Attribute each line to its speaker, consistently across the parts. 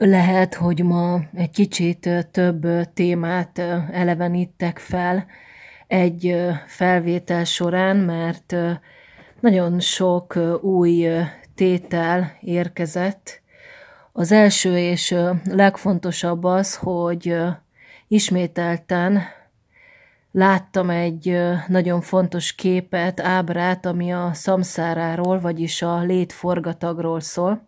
Speaker 1: Lehet, hogy ma egy kicsit több témát elevenítek fel egy felvétel során, mert nagyon sok új tétel érkezett. Az első és legfontosabb az, hogy ismételten láttam egy nagyon fontos képet, ábrát, ami a szamszáráról, vagyis a létforgatagról szól.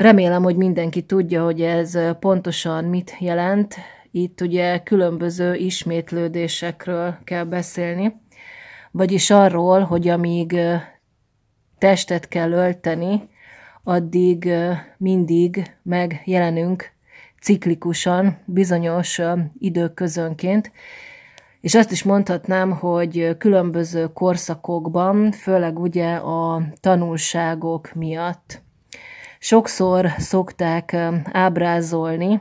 Speaker 1: Remélem, hogy mindenki tudja, hogy ez pontosan mit jelent. Itt ugye különböző ismétlődésekről kell beszélni, vagyis arról, hogy amíg testet kell ölteni, addig mindig megjelenünk ciklikusan, bizonyos időközönként, és azt is mondhatnám, hogy különböző korszakokban, főleg ugye a tanulságok miatt Sokszor szokták um, ábrázolni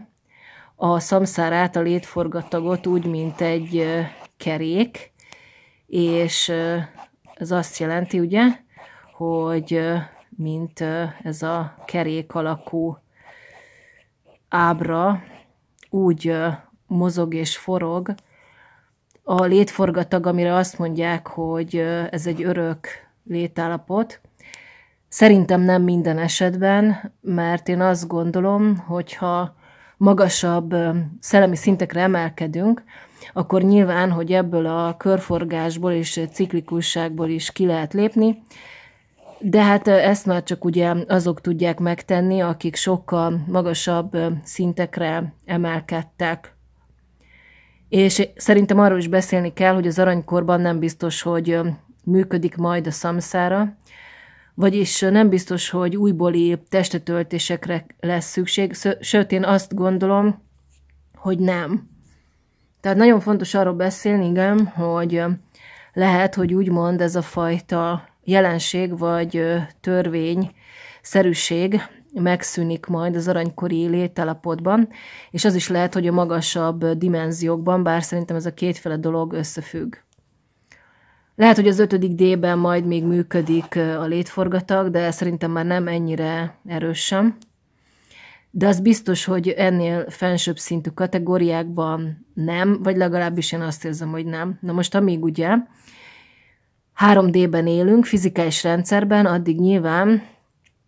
Speaker 1: a szamszár által létforgatagot úgy, mint egy uh, kerék, és uh, ez azt jelenti, ugye, hogy uh, mint ez a kerék alakú ábra úgy mozog és forog, a létforgatag, amire azt mondják, hogy ez egy örök létállapot, Szerintem nem minden esetben, mert én azt gondolom, hogyha magasabb szellemi szintekre emelkedünk, akkor nyilván, hogy ebből a körforgásból és ciklikusságból is ki lehet lépni, de hát ezt már csak ugye azok tudják megtenni, akik sokkal magasabb szintekre emelkedtek. És szerintem arról is beszélni kell, hogy az aranykorban nem biztos, hogy működik majd a szamszára, vagyis nem biztos, hogy újbóli testetöltésekre lesz szükség, sőt, én azt gondolom, hogy nem. Tehát nagyon fontos arról beszélni, igen, hogy lehet, hogy úgymond ez a fajta jelenség vagy törvény szerűség megszűnik majd az aranykori lételapotban, és az is lehet, hogy a magasabb dimenziókban, bár szerintem ez a kétféle dolog összefügg. Lehet, hogy az ötödik D-ben majd még működik a létforgatag, de szerintem már nem ennyire erősen. De az biztos, hogy ennél fensőbb szintű kategóriákban nem, vagy legalábbis én azt érzem, hogy nem. Na most amíg ugye 3D-ben élünk, fizikális rendszerben, addig nyilván,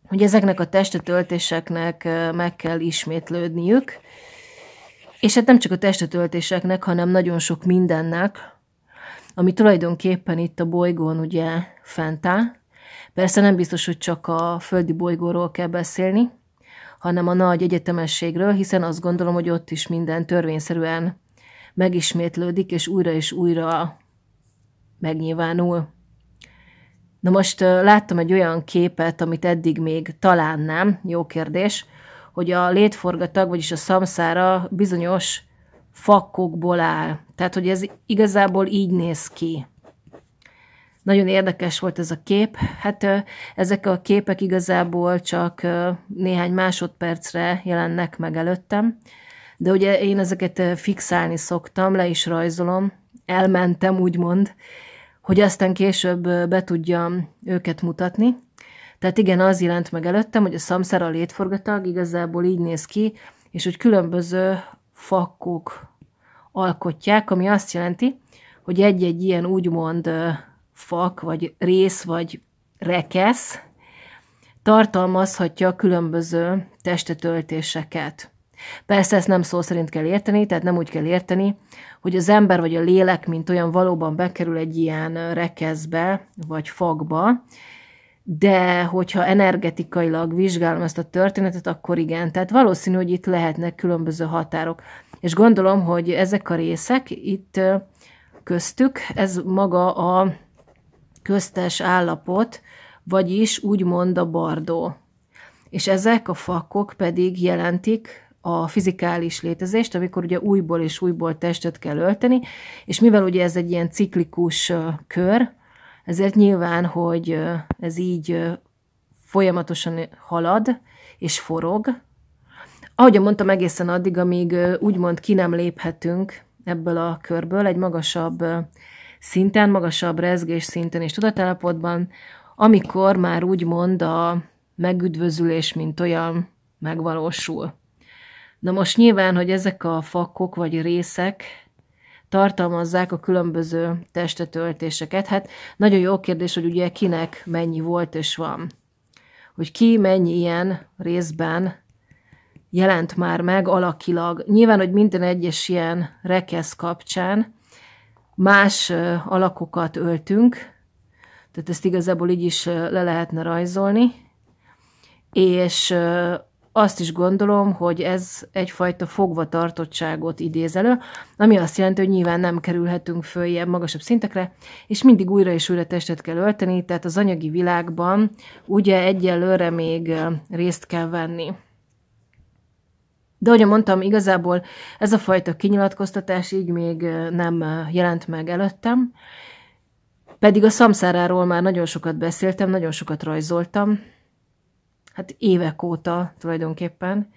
Speaker 1: hogy ezeknek a testetöltéseknek meg kell ismétlődniük, és hát nem csak a testetöltéseknek, hanem nagyon sok mindennek, ami tulajdonképpen itt a bolygón ugye fent áll. Persze nem biztos, hogy csak a földi bolygóról kell beszélni, hanem a nagy egyetemességről, hiszen azt gondolom, hogy ott is minden törvényszerűen megismétlődik, és újra és újra megnyilvánul. Na most láttam egy olyan képet, amit eddig még talán nem, jó kérdés, hogy a létforgatag, vagyis a szamszára bizonyos fakkokból áll. Tehát, hogy ez igazából így néz ki. Nagyon érdekes volt ez a kép. Hát ezek a képek igazából csak néhány másodpercre jelennek meg előttem, de ugye én ezeket fixálni szoktam, le is rajzolom, elmentem úgymond, hogy aztán később be tudjam őket mutatni. Tehát igen, az jelent meg előttem, hogy a a létforgatag igazából így néz ki, és hogy különböző fakkok alkotják, ami azt jelenti, hogy egy-egy ilyen úgymond fak, vagy rész, vagy rekesz tartalmazhatja különböző testetöltéseket. Persze ezt nem szó szerint kell érteni, tehát nem úgy kell érteni, hogy az ember vagy a lélek, mint olyan valóban bekerül egy ilyen rekeszbe, vagy fakba, de hogyha energetikailag vizsgálom ezt a történetet, akkor igen. Tehát valószínű, hogy itt lehetnek különböző határok és gondolom, hogy ezek a részek itt köztük, ez maga a köztes állapot, vagyis úgymond a bardó. És ezek a fakok pedig jelentik a fizikális létezést, amikor ugye újból és újból testet kell ölteni, és mivel ugye ez egy ilyen ciklikus kör, ezért nyilván, hogy ez így folyamatosan halad és forog, ahogyan mondtam, egészen addig, amíg úgymond ki nem léphetünk ebből a körből, egy magasabb szinten, magasabb rezgés szinten és tudatállapotban, amikor már úgymond a megüdvözülés, mint olyan megvalósul. Na most nyilván, hogy ezek a fakok vagy részek tartalmazzák a különböző testetöltéseket, hát nagyon jó kérdés, hogy ugye kinek mennyi volt és van. Hogy ki mennyi ilyen részben jelent már meg alakilag. Nyilván, hogy minden egyes ilyen rekesz kapcsán más alakokat öltünk, tehát ezt igazából így is le lehetne rajzolni, és azt is gondolom, hogy ez egyfajta fogvatartottságot idéz elő, ami azt jelenti, hogy nyilván nem kerülhetünk föl ilyen magasabb szintekre, és mindig újra és újra testet kell ölteni, tehát az anyagi világban ugye egyelőre még részt kell venni. De ahogy mondtam, igazából ez a fajta kinyilatkoztatás így még nem jelent meg előttem, pedig a szamszáráról már nagyon sokat beszéltem, nagyon sokat rajzoltam, hát évek óta tulajdonképpen,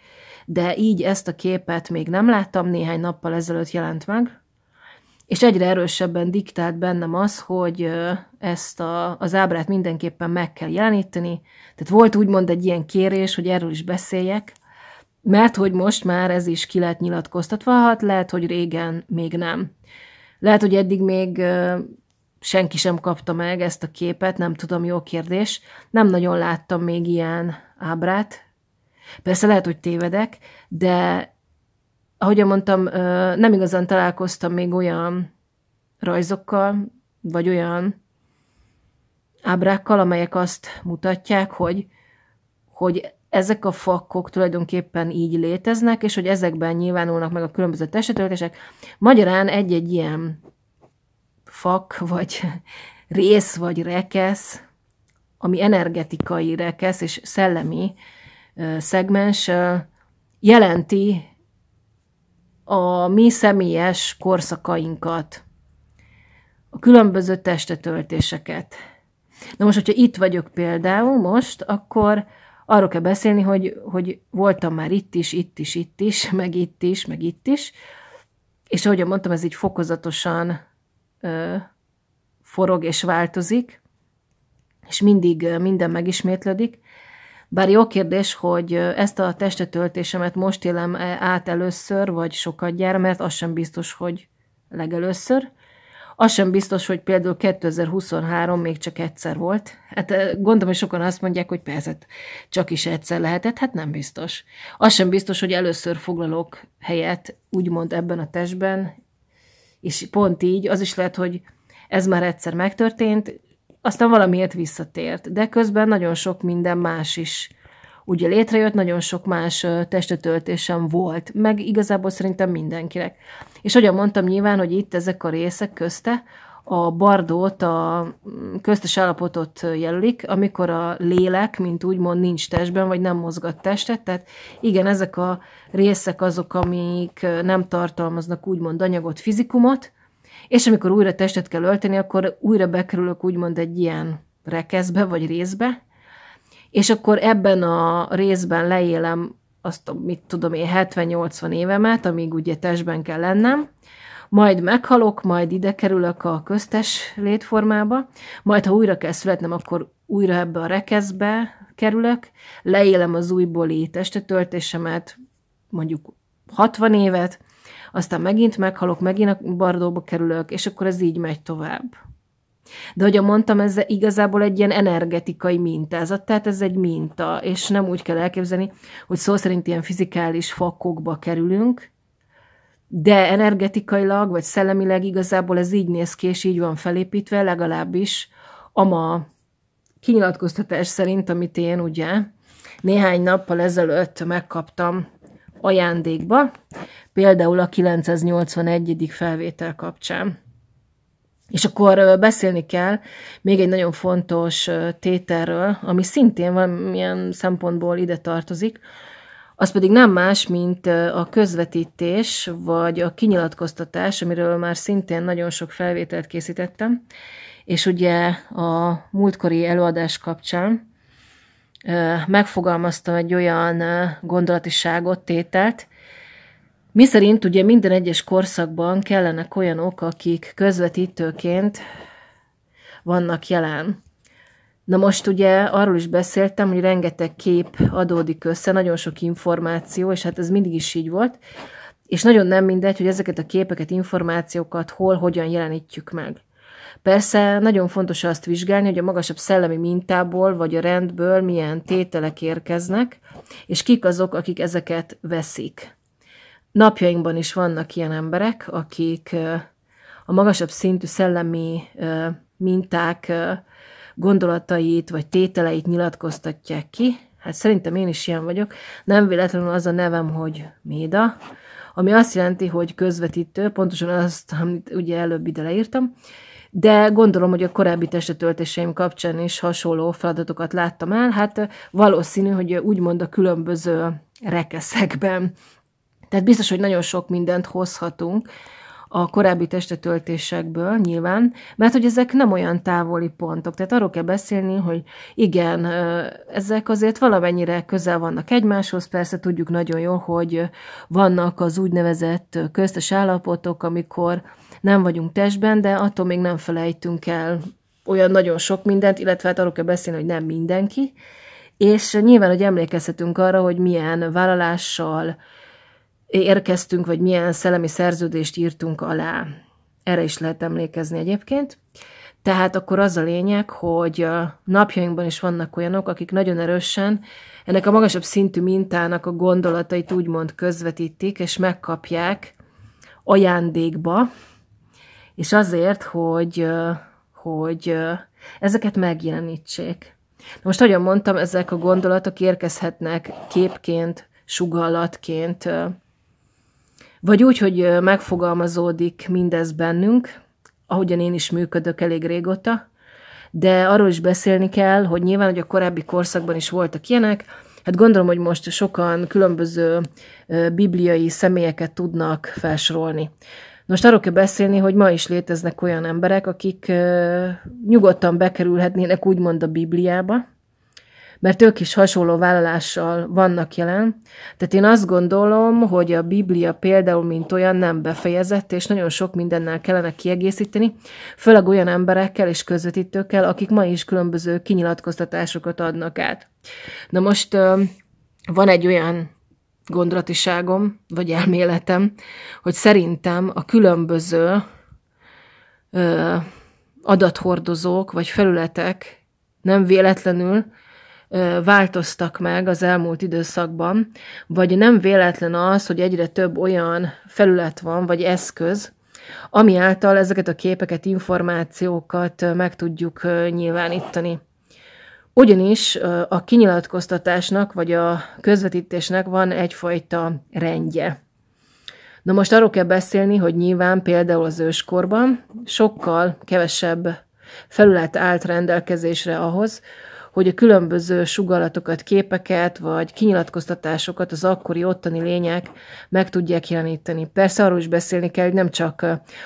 Speaker 1: de így ezt a képet még nem láttam, néhány nappal ezelőtt jelent meg, és egyre erősebben diktált bennem az, hogy ezt a, az ábrát mindenképpen meg kell jeleníteni. Tehát volt úgymond egy ilyen kérés, hogy erről is beszéljek, mert hogy most már ez is ki lehet nyilatkoztatva, hát lehet, hogy régen még nem. Lehet, hogy eddig még senki sem kapta meg ezt a képet, nem tudom, jó kérdés. Nem nagyon láttam még ilyen ábrát. Persze lehet, hogy tévedek, de ahogy mondtam, nem igazán találkoztam még olyan rajzokkal, vagy olyan ábrákkal, amelyek azt mutatják, hogy, hogy ezek a fakkok tulajdonképpen így léteznek, és hogy ezekben nyilvánulnak meg a különböző testetöltések. Magyarán egy-egy ilyen fak, vagy rész, vagy rekesz, ami energetikai rekesz és szellemi szegmens, jelenti a mi személyes korszakainkat, a különböző testetöltéseket. Na most, hogyha itt vagyok például most, akkor arról kell beszélni, hogy, hogy voltam már itt is, itt is, itt is, meg itt is, meg itt is, és ahogy mondtam, ez így fokozatosan ö, forog és változik, és mindig minden megismétlődik. Bár jó kérdés, hogy ezt a testetöltésemet most élem át először, vagy sokat gyára, mert az sem biztos, hogy legelőször. Az sem biztos, hogy például 2023 még csak egyszer volt. Hát eh, gondolom, hogy sokan azt mondják, hogy persze hát csak is egyszer lehetett, hát nem biztos. Az sem biztos, hogy először foglalok helyet, úgymond ebben a testben, és pont így, az is lehet, hogy ez már egyszer megtörtént, aztán valamiért visszatért. De közben nagyon sok minden más is ugye létrejött, nagyon sok más testetöltésem volt, meg igazából szerintem mindenkinek. És ahogy mondtam nyilván, hogy itt ezek a részek közte a bardót, a mm, köztes állapotot jelölik, amikor a lélek, mint úgymond nincs testben, vagy nem mozgat testet, tehát igen, ezek a részek azok, amik nem tartalmaznak úgymond anyagot, fizikumot, és amikor újra testet kell ölteni, akkor újra bekerülök úgymond egy ilyen rekeszbe, vagy részbe, és akkor ebben a részben leélem azt, mit tudom én, 70-80 évemet, amíg ugye testben kell lennem, majd meghalok, majd ide kerülök a köztes létformába, majd ha újra kell születnem, akkor újra ebbe a rekeszbe kerülök, leélem az újbóli testetöltésemet, mondjuk 60 évet, aztán megint meghalok, megint a bardóba kerülök, és akkor ez így megy tovább. De ahogy mondtam, ez igazából egy ilyen energetikai mintázat, tehát ez egy minta, és nem úgy kell elképzelni, hogy szó szerint ilyen fizikális fakokba kerülünk, de energetikailag, vagy szellemileg igazából ez így néz ki, és így van felépítve, legalábbis a ma kinyilatkoztatás szerint, amit én ugye néhány nappal ezelőtt megkaptam ajándékba, például a 981. felvétel kapcsán. És akkor beszélni kell még egy nagyon fontos tételről, ami szintén valamilyen szempontból ide tartozik, az pedig nem más, mint a közvetítés, vagy a kinyilatkoztatás, amiről már szintén nagyon sok felvételt készítettem, és ugye a múltkori előadás kapcsán megfogalmaztam egy olyan gondolatiságot, tételt, Miszerint ugye minden egyes korszakban kellenek olyanok, akik közvetítőként vannak jelen. Na most ugye arról is beszéltem, hogy rengeteg kép adódik össze, nagyon sok információ, és hát ez mindig is így volt, és nagyon nem mindegy, hogy ezeket a képeket, információkat hol, hogyan jelenítjük meg. Persze nagyon fontos azt vizsgálni, hogy a magasabb szellemi mintából vagy a rendből milyen tételek érkeznek, és kik azok, akik ezeket veszik napjainkban is vannak ilyen emberek, akik a magasabb szintű szellemi minták gondolatait vagy tételeit nyilatkoztatják ki. Hát szerintem én is ilyen vagyok. Nem véletlenül az a nevem, hogy Méda, ami azt jelenti, hogy közvetítő, pontosan azt, amit ugye előbb ide leírtam, de gondolom, hogy a korábbi testetöltéseim kapcsán is hasonló feladatokat láttam el. Hát valószínű, hogy úgymond a különböző rekeszekben tehát biztos, hogy nagyon sok mindent hozhatunk a korábbi testetöltésekből nyilván, mert hogy ezek nem olyan távoli pontok. Tehát arról kell beszélni, hogy igen, ezek azért valamennyire közel vannak egymáshoz, persze tudjuk nagyon jól, hogy vannak az úgynevezett köztes állapotok, amikor nem vagyunk testben, de attól még nem felejtünk el olyan nagyon sok mindent, illetve hát arról kell beszélni, hogy nem mindenki, és nyilván, hogy emlékezhetünk arra, hogy milyen vállalással, érkeztünk, vagy milyen szellemi szerződést írtunk alá. Erre is lehet emlékezni egyébként. Tehát akkor az a lényeg, hogy a napjainkban is vannak olyanok, akik nagyon erősen ennek a magasabb szintű mintának a gondolatait úgymond közvetítik, és megkapják ajándékba, és azért, hogy, hogy ezeket megjelenítsék. Na most, ahogyan mondtam, ezek a gondolatok érkezhetnek képként, sugallatként, vagy úgy, hogy megfogalmazódik mindez bennünk, ahogyan én is működök elég régóta, de arról is beszélni kell, hogy nyilván, hogy a korábbi korszakban is voltak ilyenek, hát gondolom, hogy most sokan különböző bibliai személyeket tudnak felsorolni. Most arról kell beszélni, hogy ma is léteznek olyan emberek, akik nyugodtan bekerülhetnének úgymond a Bibliába, mert ők is hasonló vállalással vannak jelen. Tehát én azt gondolom, hogy a Biblia például, mint olyan nem befejezett, és nagyon sok mindennel kellene kiegészíteni, főleg olyan emberekkel és közvetítőkkel, akik ma is különböző kinyilatkoztatásokat adnak át. Na most van egy olyan gondolatiságom, vagy elméletem, hogy szerintem a különböző adathordozók, vagy felületek nem véletlenül változtak meg az elmúlt időszakban, vagy nem véletlen az, hogy egyre több olyan felület van, vagy eszköz, ami által ezeket a képeket, információkat meg tudjuk nyilvánítani. Ugyanis a kinyilatkoztatásnak, vagy a közvetítésnek van egyfajta rendje. Na most arról kell beszélni, hogy nyilván például az őskorban sokkal kevesebb felület állt rendelkezésre ahhoz, hogy a különböző sugallatokat, képeket vagy kinyilatkoztatásokat az akkori ottani lények meg tudják jeleníteni. Persze arról is beszélni kell, hogy nem csak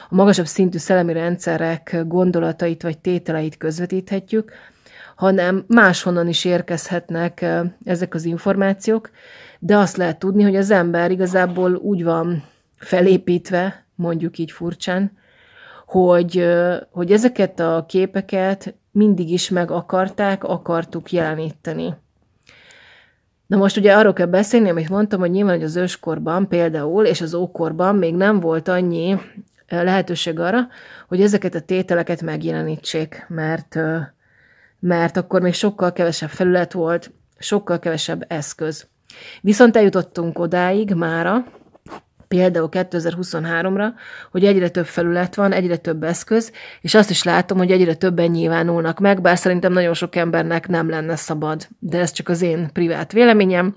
Speaker 1: a magasabb szintű szellemi rendszerek gondolatait vagy tételeit közvetíthetjük, hanem máshonnan is érkezhetnek ezek az információk, de azt lehet tudni, hogy az ember igazából úgy van felépítve, mondjuk így furcsán, hogy, hogy ezeket a képeket mindig is meg akarták, akartuk jeleníteni. Na most ugye arról kell beszélni, amit mondtam, hogy nyilván, hogy az őskorban például, és az ókorban még nem volt annyi eh, lehetőség arra, hogy ezeket a tételeket megjelenítsék, mert, eh, mert akkor még sokkal kevesebb felület volt, sokkal kevesebb eszköz. Viszont eljutottunk odáig mára, például 2023-ra, hogy egyre több felület van, egyre több eszköz, és azt is látom, hogy egyre többen nyilvánulnak meg, bár szerintem nagyon sok embernek nem lenne szabad, de ez csak az én privát véleményem.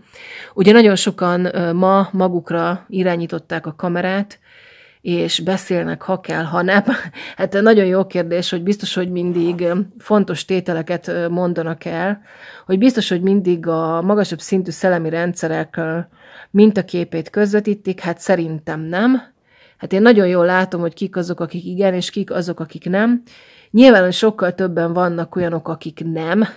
Speaker 1: Ugye nagyon sokan ma magukra irányították a kamerát, és beszélnek, ha kell, ha nem. Hát nagyon jó kérdés, hogy biztos, hogy mindig fontos tételeket mondanak el, hogy biztos, hogy mindig a magasabb szintű szellemi rendszerek mintaképét közvetítik, hát szerintem nem. Hát én nagyon jól látom, hogy kik azok, akik igen, és kik azok, akik nem. Nyilván sokkal többen vannak olyanok, akik nem,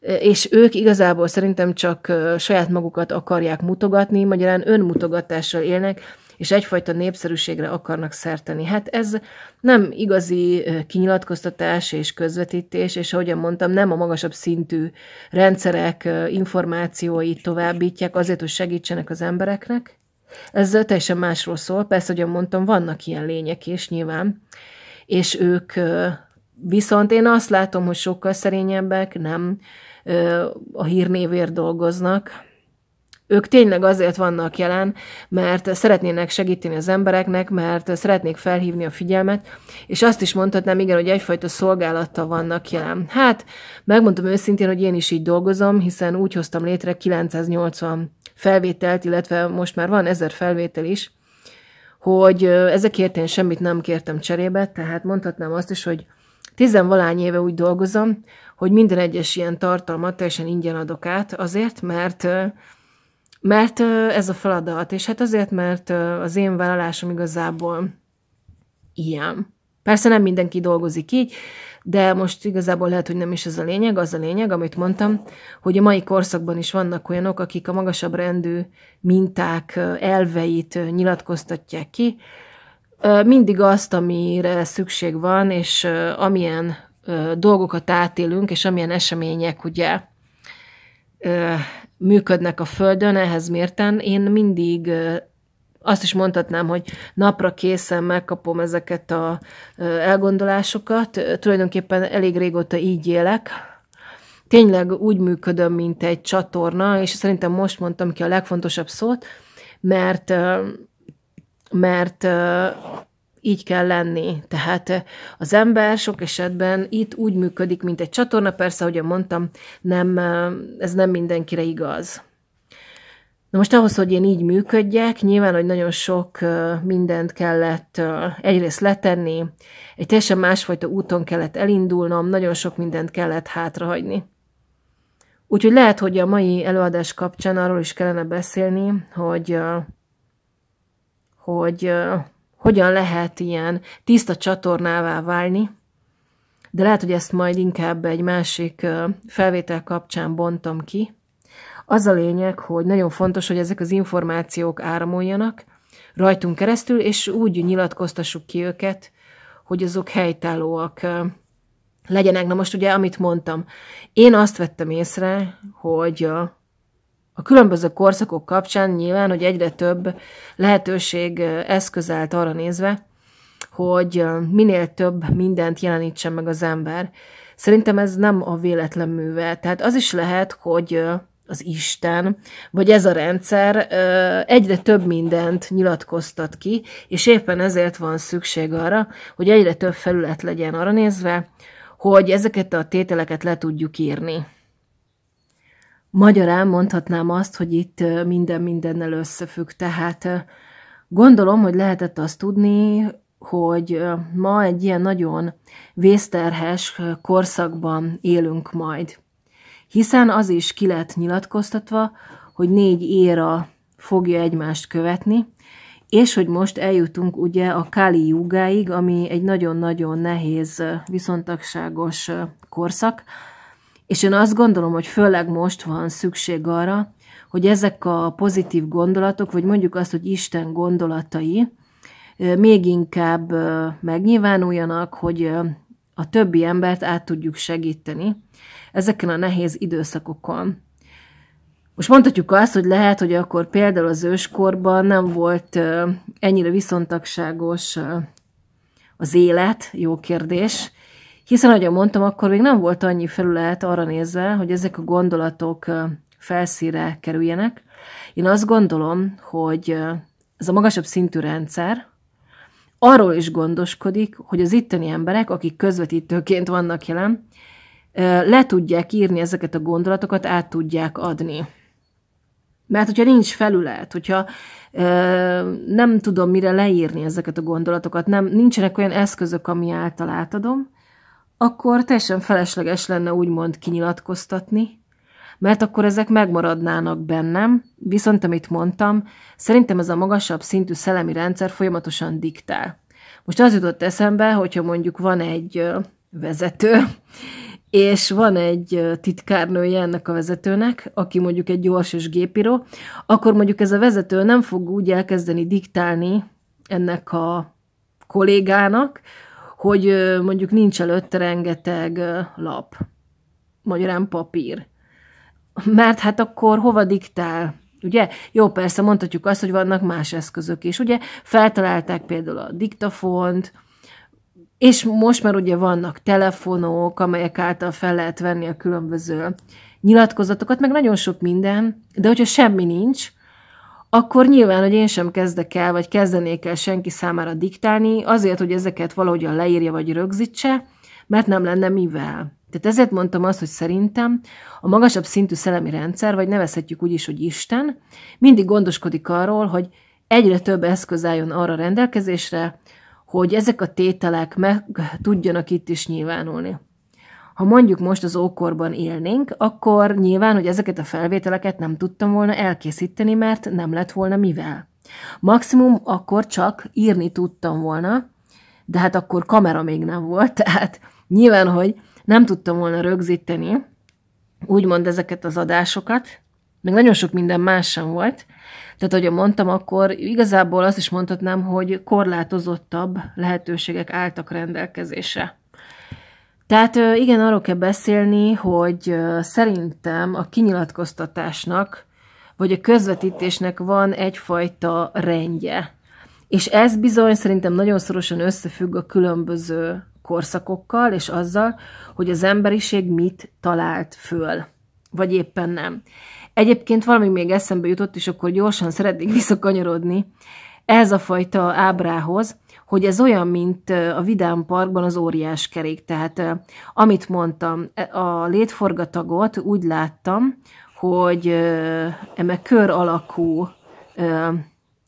Speaker 1: és ők igazából szerintem csak saját magukat akarják mutogatni, magyarán önmutogatással élnek, és egyfajta népszerűségre akarnak szerteni. Hát ez nem igazi kinyilatkoztatás és közvetítés, és ahogyan mondtam, nem a magasabb szintű rendszerek információit továbbítják azért, hogy segítsenek az embereknek. Ez teljesen másról szól, persze, ahogyan mondtam, vannak ilyen lények is nyilván, és ők viszont én azt látom, hogy sokkal szerényebbek, nem a hírnévért dolgoznak, ők tényleg azért vannak jelen, mert szeretnének segíteni az embereknek, mert szeretnék felhívni a figyelmet, és azt is mondhatnám, igen, hogy egyfajta szolgálattal vannak jelen. Hát, megmondom őszintén, hogy én is így dolgozom, hiszen úgy hoztam létre 980 felvételt, illetve most már van 1000 felvétel is, hogy ezekért én semmit nem kértem cserébe, tehát mondhatnám azt is, hogy tizenvalány éve úgy dolgozom, hogy minden egyes ilyen tartalmat teljesen ingyen adok át, azért, mert mert ez a feladat, és hát azért, mert az én vállalásom igazából ilyen. Persze nem mindenki dolgozik így, de most igazából lehet, hogy nem is ez a lényeg, az a lényeg, amit mondtam, hogy a mai korszakban is vannak olyanok, akik a magasabb rendű minták elveit nyilatkoztatják ki, mindig azt, amire szükség van, és amilyen dolgokat átélünk, és amilyen események ugye működnek a Földön, ehhez mérten én mindig azt is mondhatnám, hogy napra készen megkapom ezeket a elgondolásokat. Tulajdonképpen elég régóta így élek. Tényleg úgy működöm, mint egy csatorna, és szerintem most mondtam ki a legfontosabb szót, mert mert így kell lenni. Tehát eh, az ember sok esetben itt úgy működik, mint egy csatorna, persze, ahogy mondtam, nem, eh, ez nem mindenkire igaz. Na most ahhoz, hogy én így működjek, nyilván, hogy nagyon sok eh, mindent kellett egyrészt letenni, egy teljesen másfajta úton kellett elindulnom, nagyon sok mindent kellett hátrahagyni. Úgyhogy lehet, hogy a mai előadás kapcsán arról is kellene beszélni, hogy, hogy hogyan lehet ilyen tiszta csatornává válni, de lehet, hogy ezt majd inkább egy másik felvétel kapcsán bontom ki. Az a lényeg, hogy nagyon fontos, hogy ezek az információk áramoljanak rajtunk keresztül, és úgy nyilatkoztassuk ki őket, hogy azok helytállóak legyenek. Na most ugye, amit mondtam, én azt vettem észre, hogy a a különböző korszakok kapcsán nyilván, hogy egyre több lehetőség eszközelt arra nézve, hogy minél több mindent jelenítsen meg az ember. Szerintem ez nem a véletlen műve. Tehát az is lehet, hogy az Isten, vagy ez a rendszer egyre több mindent nyilatkoztat ki, és éppen ezért van szükség arra, hogy egyre több felület legyen arra nézve, hogy ezeket a tételeket le tudjuk írni. Magyarán mondhatnám azt, hogy itt minden mindennel összefügg. Tehát gondolom, hogy lehetett azt tudni, hogy ma egy ilyen nagyon vészterhes korszakban élünk majd. Hiszen az is ki lett nyilatkoztatva, hogy négy éra fogja egymást követni, és hogy most eljutunk ugye a Kali Jugáig, ami egy nagyon-nagyon nehéz, viszontagságos korszak, és én azt gondolom, hogy főleg most van szükség arra, hogy ezek a pozitív gondolatok, vagy mondjuk azt, hogy Isten gondolatai még inkább megnyilvánuljanak, hogy a többi embert át tudjuk segíteni ezeken a nehéz időszakokon. Most mondhatjuk azt, hogy lehet, hogy akkor például az őskorban nem volt ennyire viszontagságos az élet, jó kérdés, hiszen, ahogy mondtam, akkor még nem volt annyi felület arra nézve, hogy ezek a gondolatok felszíre kerüljenek. Én azt gondolom, hogy ez a magasabb szintű rendszer arról is gondoskodik, hogy az itteni emberek, akik közvetítőként vannak jelen, le tudják írni ezeket a gondolatokat, át tudják adni. Mert hogyha nincs felület, hogyha ö, nem tudom mire leírni ezeket a gondolatokat, nem, nincsenek olyan eszközök, ami által átadom, akkor teljesen felesleges lenne úgymond kinyilatkoztatni, mert akkor ezek megmaradnának bennem, viszont amit mondtam, szerintem ez a magasabb szintű szellemi rendszer folyamatosan diktál. Most az jutott eszembe, hogyha mondjuk van egy vezető, és van egy titkárnője ennek a vezetőnek, aki mondjuk egy gyors és gépíró, akkor mondjuk ez a vezető nem fog úgy elkezdeni diktálni ennek a kollégának, hogy mondjuk nincs előtt rengeteg lap, magyarán papír. Mert hát akkor hova diktál? Ugye? Jó, persze mondhatjuk azt, hogy vannak más eszközök is. Ugye feltalálták például a diktafont, és most már ugye vannak telefonok, amelyek által fel lehet venni a különböző nyilatkozatokat, meg nagyon sok minden, de hogyha semmi nincs, akkor nyilván, hogy én sem kezdek el, vagy kezdenék el senki számára diktálni, azért, hogy ezeket valahogyan leírja vagy rögzítse, mert nem lenne mivel. Tehát ezért mondtam azt, hogy szerintem a magasabb szintű szellemi rendszer, vagy nevezhetjük úgy is, hogy Isten, mindig gondoskodik arról, hogy egyre több eszköz álljon arra rendelkezésre, hogy ezek a tételek meg tudjanak itt is nyilvánulni ha mondjuk most az ókorban élnénk, akkor nyilván, hogy ezeket a felvételeket nem tudtam volna elkészíteni, mert nem lett volna mivel. Maximum akkor csak írni tudtam volna, de hát akkor kamera még nem volt, tehát nyilván, hogy nem tudtam volna rögzíteni úgymond ezeket az adásokat, meg nagyon sok minden más sem volt. Tehát, ahogy mondtam, akkor igazából azt is mondhatnám, hogy korlátozottabb lehetőségek álltak rendelkezésre. Tehát igen, arról kell beszélni, hogy szerintem a kinyilatkoztatásnak, vagy a közvetítésnek van egyfajta rendje. És ez bizony szerintem nagyon szorosan összefügg a különböző korszakokkal, és azzal, hogy az emberiség mit talált föl, vagy éppen nem. Egyébként valami még eszembe jutott, és akkor gyorsan szeretnék visszakanyarodni ehhez a fajta ábrához, hogy ez olyan, mint a Vidám Parkban az óriás kerék. Tehát amit mondtam, e, a létforgatagot úgy láttam, hogy eme kör alakú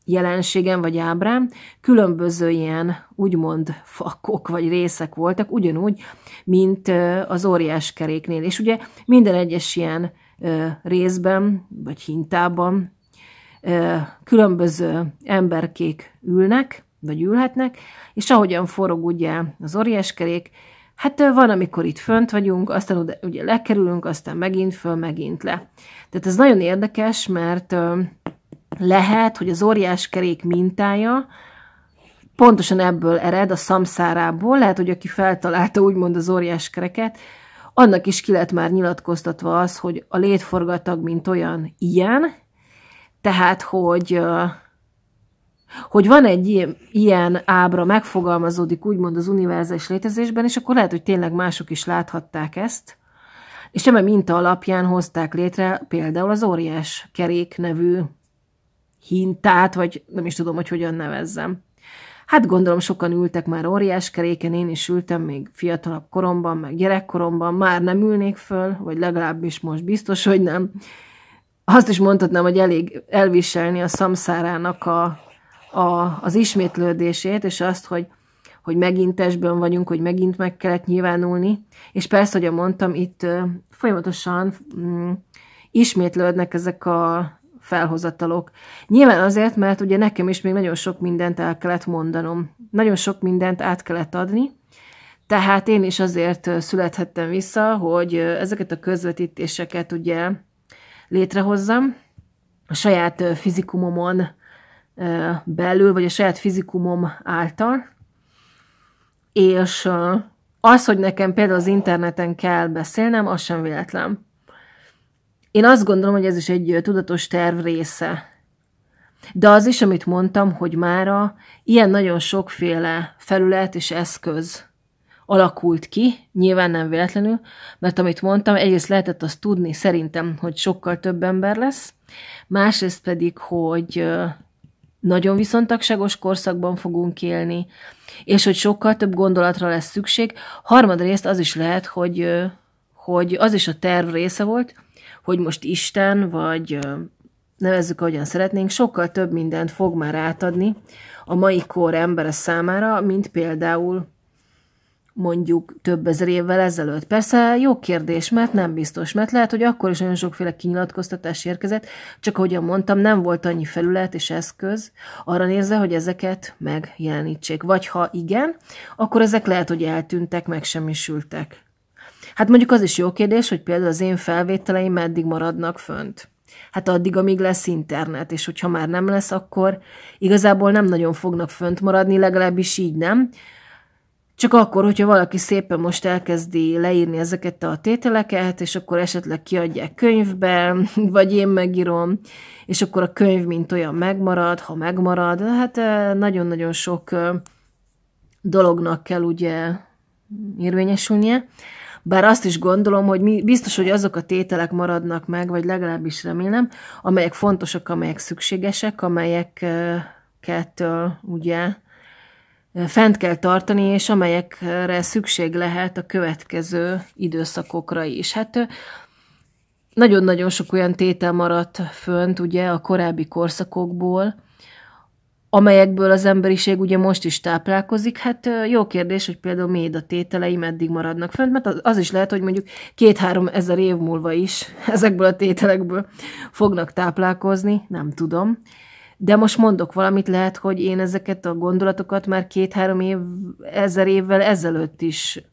Speaker 1: jelenségen vagy ábrám különböző ilyen úgymond fakok vagy részek voltak, ugyanúgy, mint az óriás keréknél. És ugye minden egyes ilyen részben vagy hintában különböző emberkék ülnek, vagy ülhetnek, és ahogyan forog ugye az óriáskerék, hát van, amikor itt fönt vagyunk, aztán oda, ugye lekerülünk, aztán megint föl, megint le. Tehát ez nagyon érdekes, mert lehet, hogy az óriáskerék mintája, pontosan ebből ered, a szamszárából, lehet, hogy aki feltalálta úgymond az óriás kereket, annak is ki lett már nyilatkoztatva az, hogy a létforgatag, mint olyan ilyen, tehát, hogy hogy van egy ilyen, ilyen ábra, megfogalmazódik úgymond az univerzális létezésben, és akkor lehet, hogy tényleg mások is láthatták ezt, és eme minta alapján hozták létre például az óriás kerék nevű hintát, vagy nem is tudom, hogy hogyan nevezzem. Hát gondolom sokan ültek már óriás keréken, én is ültem még fiatalabb koromban, meg gyerekkoromban, már nem ülnék föl, vagy legalábbis most biztos, hogy nem. Azt is mondhatnám, hogy elég elviselni a szamszárának a a, az ismétlődését, és azt, hogy, hogy megint testben vagyunk, hogy megint meg kellett nyilvánulni. És persze, hogy mondtam, itt folyamatosan mm, ismétlődnek ezek a felhozatalok. Nyilván azért, mert ugye nekem is még nagyon sok mindent el kellett mondanom. Nagyon sok mindent át kellett adni, tehát én is azért születhettem vissza, hogy ezeket a közvetítéseket ugye létrehozzam, a saját fizikumomon belül, vagy a saját fizikumom által, és az, hogy nekem például az interneten kell beszélnem, az sem véletlen. Én azt gondolom, hogy ez is egy tudatos terv része. De az is, amit mondtam, hogy mára ilyen nagyon sokféle felület és eszköz alakult ki, nyilván nem véletlenül, mert amit mondtam, egyrészt lehetett azt tudni szerintem, hogy sokkal több ember lesz, másrészt pedig, hogy nagyon viszontagságos korszakban fogunk élni, és hogy sokkal több gondolatra lesz szükség. Harmadrészt az is lehet, hogy, hogy az is a terv része volt, hogy most Isten, vagy nevezzük, ahogyan szeretnénk, sokkal több mindent fog már átadni a mai kor embere számára, mint például mondjuk több ezer évvel ezelőtt. Persze jó kérdés, mert nem biztos, mert lehet, hogy akkor is olyan sokféle kinyilatkoztatás érkezett, csak ahogyan mondtam, nem volt annyi felület és eszköz arra nézve, hogy ezeket megjelenítsék. Vagy ha igen, akkor ezek lehet, hogy eltűntek, megsemmisültek. Hát mondjuk az is jó kérdés, hogy például az én felvételeim meddig maradnak fönt. Hát addig, amíg lesz internet, és hogyha már nem lesz, akkor igazából nem nagyon fognak fönt maradni, legalábbis így nem, csak akkor, hogyha valaki szépen most elkezdi leírni ezeket a tételeket, és akkor esetleg kiadják könyvben, vagy én megírom, és akkor a könyv mint olyan megmarad, ha megmarad, hát eh, nagyon-nagyon sok eh, dolognak kell ugye érvényesülnie. Bár azt is gondolom, hogy mi, biztos, hogy azok a tételek maradnak meg, vagy legalábbis remélem, amelyek fontosak, amelyek szükségesek, amelyeket eh, ugye fent kell tartani, és amelyekre szükség lehet a következő időszakokra is. Hát nagyon-nagyon sok olyan tétel maradt fönt ugye a korábbi korszakokból, amelyekből az emberiség ugye most is táplálkozik. Hát jó kérdés, hogy például a tételei meddig maradnak fönt, mert az is lehet, hogy mondjuk két-három ezer év múlva is ezekből a tételekből fognak táplálkozni, nem tudom. De most mondok valamit, lehet, hogy én ezeket a gondolatokat már két-három év, ezer évvel ezelőtt is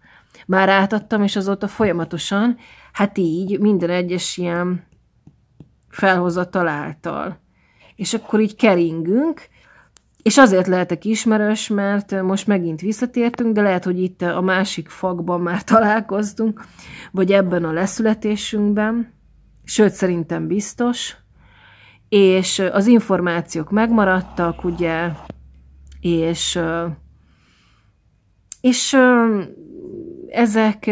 Speaker 1: már átadtam, és azóta folyamatosan, hát így, minden egyes ilyen felhozatal által. És akkor így keringünk, és azért lehetek ismerős, mert most megint visszatértünk, de lehet, hogy itt a másik fakban már találkoztunk, vagy ebben a leszületésünkben, sőt, szerintem biztos, és az információk megmaradtak, ugye, és, és ezek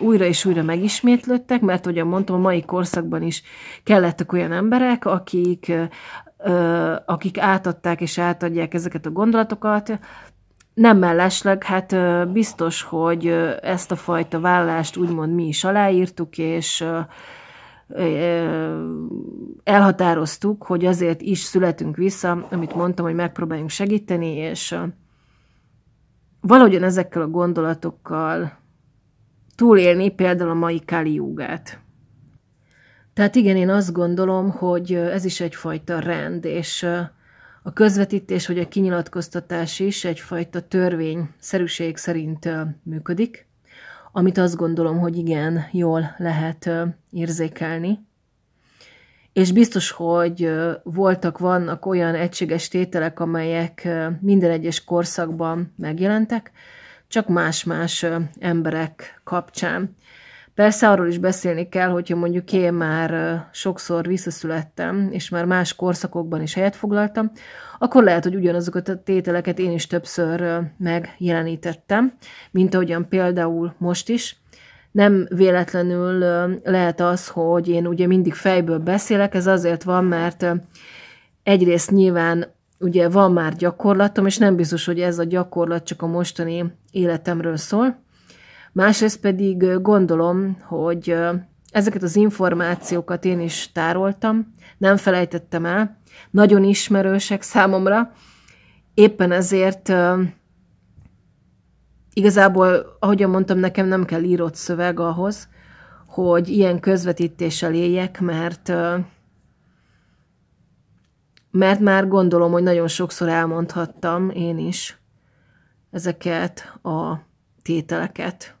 Speaker 1: újra és újra megismétlődtek, mert ugye mondtam, a mai korszakban is kellettek olyan emberek, akik, akik átadták és átadják ezeket a gondolatokat, nem mellesleg, hát biztos, hogy ezt a fajta vállást úgymond mi is aláírtuk, és elhatároztuk, hogy azért is születünk vissza, amit mondtam, hogy megpróbáljunk segíteni, és valahogyan ezekkel a gondolatokkal túlélni például a mai Kali Júgát. Tehát igen, én azt gondolom, hogy ez is egyfajta rend, és a közvetítés vagy a kinyilatkoztatás is egyfajta törvény szerűség szerint működik amit azt gondolom, hogy igen, jól lehet érzékelni. És biztos, hogy voltak, vannak olyan egységes tételek, amelyek minden egyes korszakban megjelentek, csak más-más emberek kapcsán. Persze arról is beszélni kell, hogyha mondjuk én már sokszor visszaszülettem, és már más korszakokban is helyet foglaltam, akkor lehet, hogy ugyanazokat a tételeket én is többször megjelenítettem, mint ahogyan például most is. Nem véletlenül lehet az, hogy én ugye mindig fejből beszélek, ez azért van, mert egyrészt nyilván ugye van már gyakorlatom, és nem biztos, hogy ez a gyakorlat csak a mostani életemről szól, Másrészt pedig gondolom, hogy ezeket az információkat én is tároltam, nem felejtettem el, nagyon ismerősek számomra, éppen ezért igazából, ahogyan mondtam, nekem nem kell írott szöveg ahhoz, hogy ilyen közvetítéssel éljek, mert mert már gondolom, hogy nagyon sokszor elmondhattam én is ezeket a tételeket.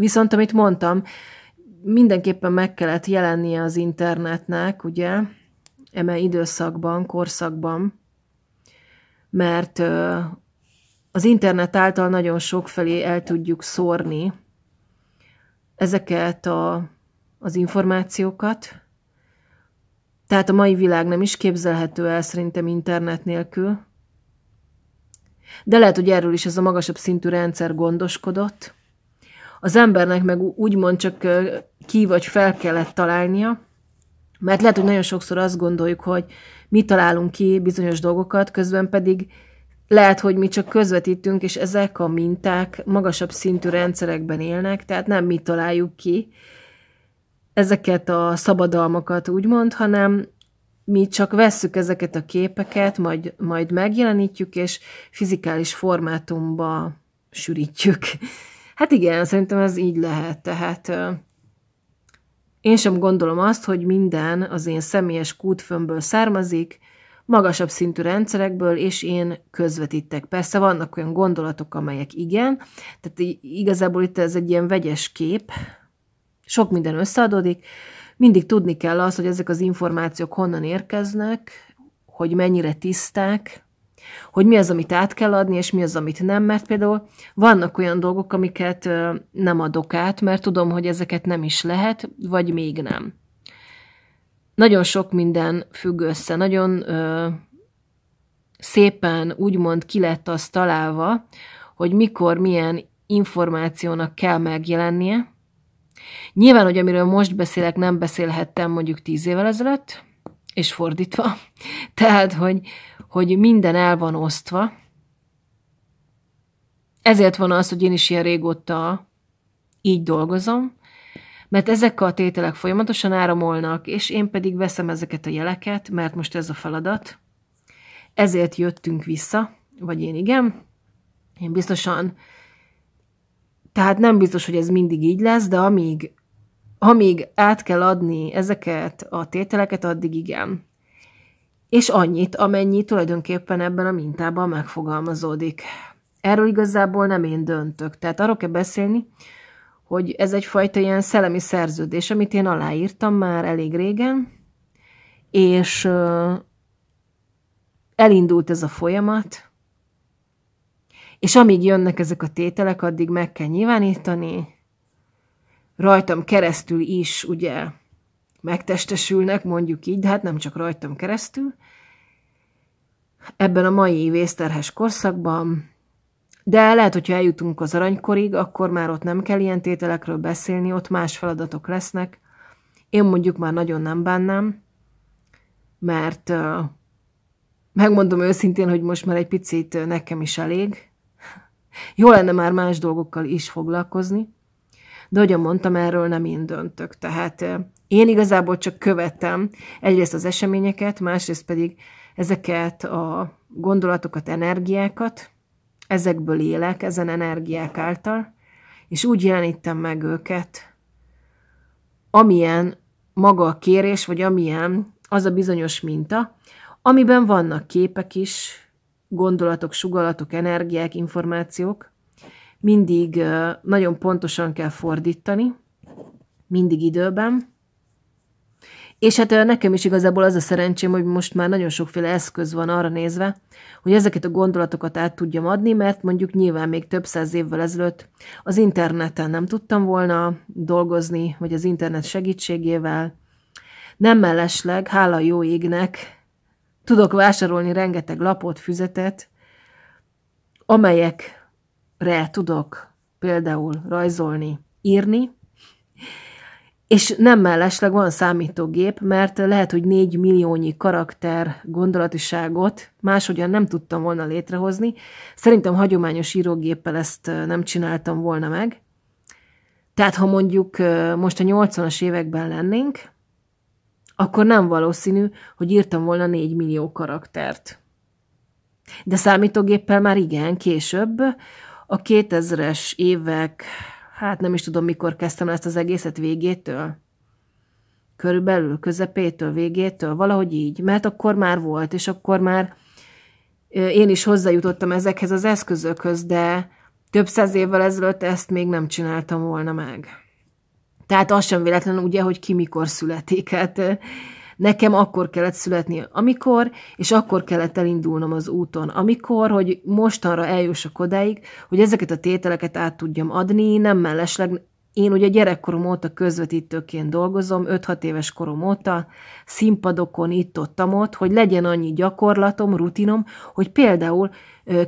Speaker 1: Viszont, amit mondtam, mindenképpen meg kellett jelennie az internetnek, ugye, eme időszakban, korszakban, mert az internet által nagyon sokfelé el tudjuk szórni ezeket a, az információkat. Tehát a mai világ nem is képzelhető el szerintem internet nélkül. De lehet, hogy erről is ez a magasabb szintű rendszer gondoskodott, az embernek meg úgymond csak ki vagy fel kellett találnia, mert lehet, hogy nagyon sokszor azt gondoljuk, hogy mi találunk ki bizonyos dolgokat, közben pedig lehet, hogy mi csak közvetítünk, és ezek a minták magasabb szintű rendszerekben élnek, tehát nem mi találjuk ki ezeket a szabadalmakat, úgymond, hanem mi csak vesszük ezeket a képeket, majd, majd megjelenítjük, és fizikális formátumba sűrítjük. Hát igen, szerintem ez így lehet. Tehát én sem gondolom azt, hogy minden az én személyes kútfömből származik, magasabb szintű rendszerekből, és én közvetítek. Persze vannak olyan gondolatok, amelyek igen, tehát igazából itt ez egy ilyen vegyes kép, sok minden összeadódik, mindig tudni kell azt, hogy ezek az információk honnan érkeznek, hogy mennyire tiszták, hogy mi az, amit át kell adni, és mi az, amit nem, mert például vannak olyan dolgok, amiket nem adok át, mert tudom, hogy ezeket nem is lehet, vagy még nem. Nagyon sok minden függ össze, nagyon ö, szépen úgymond ki lett az találva, hogy mikor milyen információnak kell megjelennie. Nyilván, hogy amiről most beszélek, nem beszélhettem mondjuk tíz évvel ezelőtt, és fordítva. Tehát, hogy hogy minden el van osztva. Ezért van az, hogy én is ilyen régóta így dolgozom, mert ezek a tételek folyamatosan áramolnak, és én pedig veszem ezeket a jeleket, mert most ez a feladat. Ezért jöttünk vissza, vagy én igen. Én biztosan, tehát nem biztos, hogy ez mindig így lesz, de amíg, amíg át kell adni ezeket a tételeket, addig igen és annyit, amennyi tulajdonképpen ebben a mintában megfogalmazódik. Erről igazából nem én döntök, tehát arról kell beszélni, hogy ez egyfajta ilyen szellemi szerződés, amit én aláírtam már elég régen, és elindult ez a folyamat, és amíg jönnek ezek a tételek, addig meg kell nyilvánítani, rajtam keresztül is, ugye, megtestesülnek, mondjuk így, de hát nem csak rajtam keresztül, ebben a mai vészterhes korszakban, de lehet, hogyha eljutunk az aranykorig, akkor már ott nem kell ilyen tételekről beszélni, ott más feladatok lesznek. Én mondjuk már nagyon nem bánnám, mert megmondom őszintén, hogy most már egy picit nekem is elég. Jó lenne már más dolgokkal is foglalkozni, de ahogyan mondtam, erről nem én döntök. Tehát én igazából csak követtem egyrészt az eseményeket, másrészt pedig ezeket a gondolatokat, energiákat, ezekből élek, ezen energiák által, és úgy jelenítem meg őket, amilyen maga a kérés, vagy amilyen az a bizonyos minta, amiben vannak képek is, gondolatok, sugallatok, energiák, információk. Mindig nagyon pontosan kell fordítani, mindig időben, és hát nekem is igazából az a szerencsém, hogy most már nagyon sokféle eszköz van arra nézve, hogy ezeket a gondolatokat át tudjam adni, mert mondjuk nyilván még több száz évvel ezelőtt az interneten nem tudtam volna dolgozni, vagy az internet segítségével. Nem mellesleg, hála a jó égnek, tudok vásárolni rengeteg lapot, füzetet, amelyekre tudok például rajzolni, írni, és nem mellesleg van számítógép, mert lehet, hogy négy milliónyi karakter gondolatiságot máshogyan nem tudtam volna létrehozni. Szerintem hagyományos írógéppel ezt nem csináltam volna meg. Tehát, ha mondjuk most a 80-as években lennénk, akkor nem valószínű, hogy írtam volna 4 millió karaktert. De számítógéppel már igen, később, a 2000-es évek Hát nem is tudom, mikor kezdtem ezt az egészet végétől. Körülbelül, közepétől, végétől, valahogy így. Mert akkor már volt, és akkor már én is hozzájutottam ezekhez az eszközökhöz, de több száz évvel ezelőtt ezt még nem csináltam volna meg. Tehát az sem véletlen ugye, hogy ki mikor születik. Hát Nekem akkor kellett születni, amikor, és akkor kellett elindulnom az úton, amikor, hogy mostanra eljussak odáig, hogy ezeket a tételeket át tudjam adni, nem mellesleg, én ugye gyerekkorom óta közvetítőként dolgozom, 5-6 éves korom óta, színpadokon itt ott, ott, hogy legyen annyi gyakorlatom, rutinom, hogy például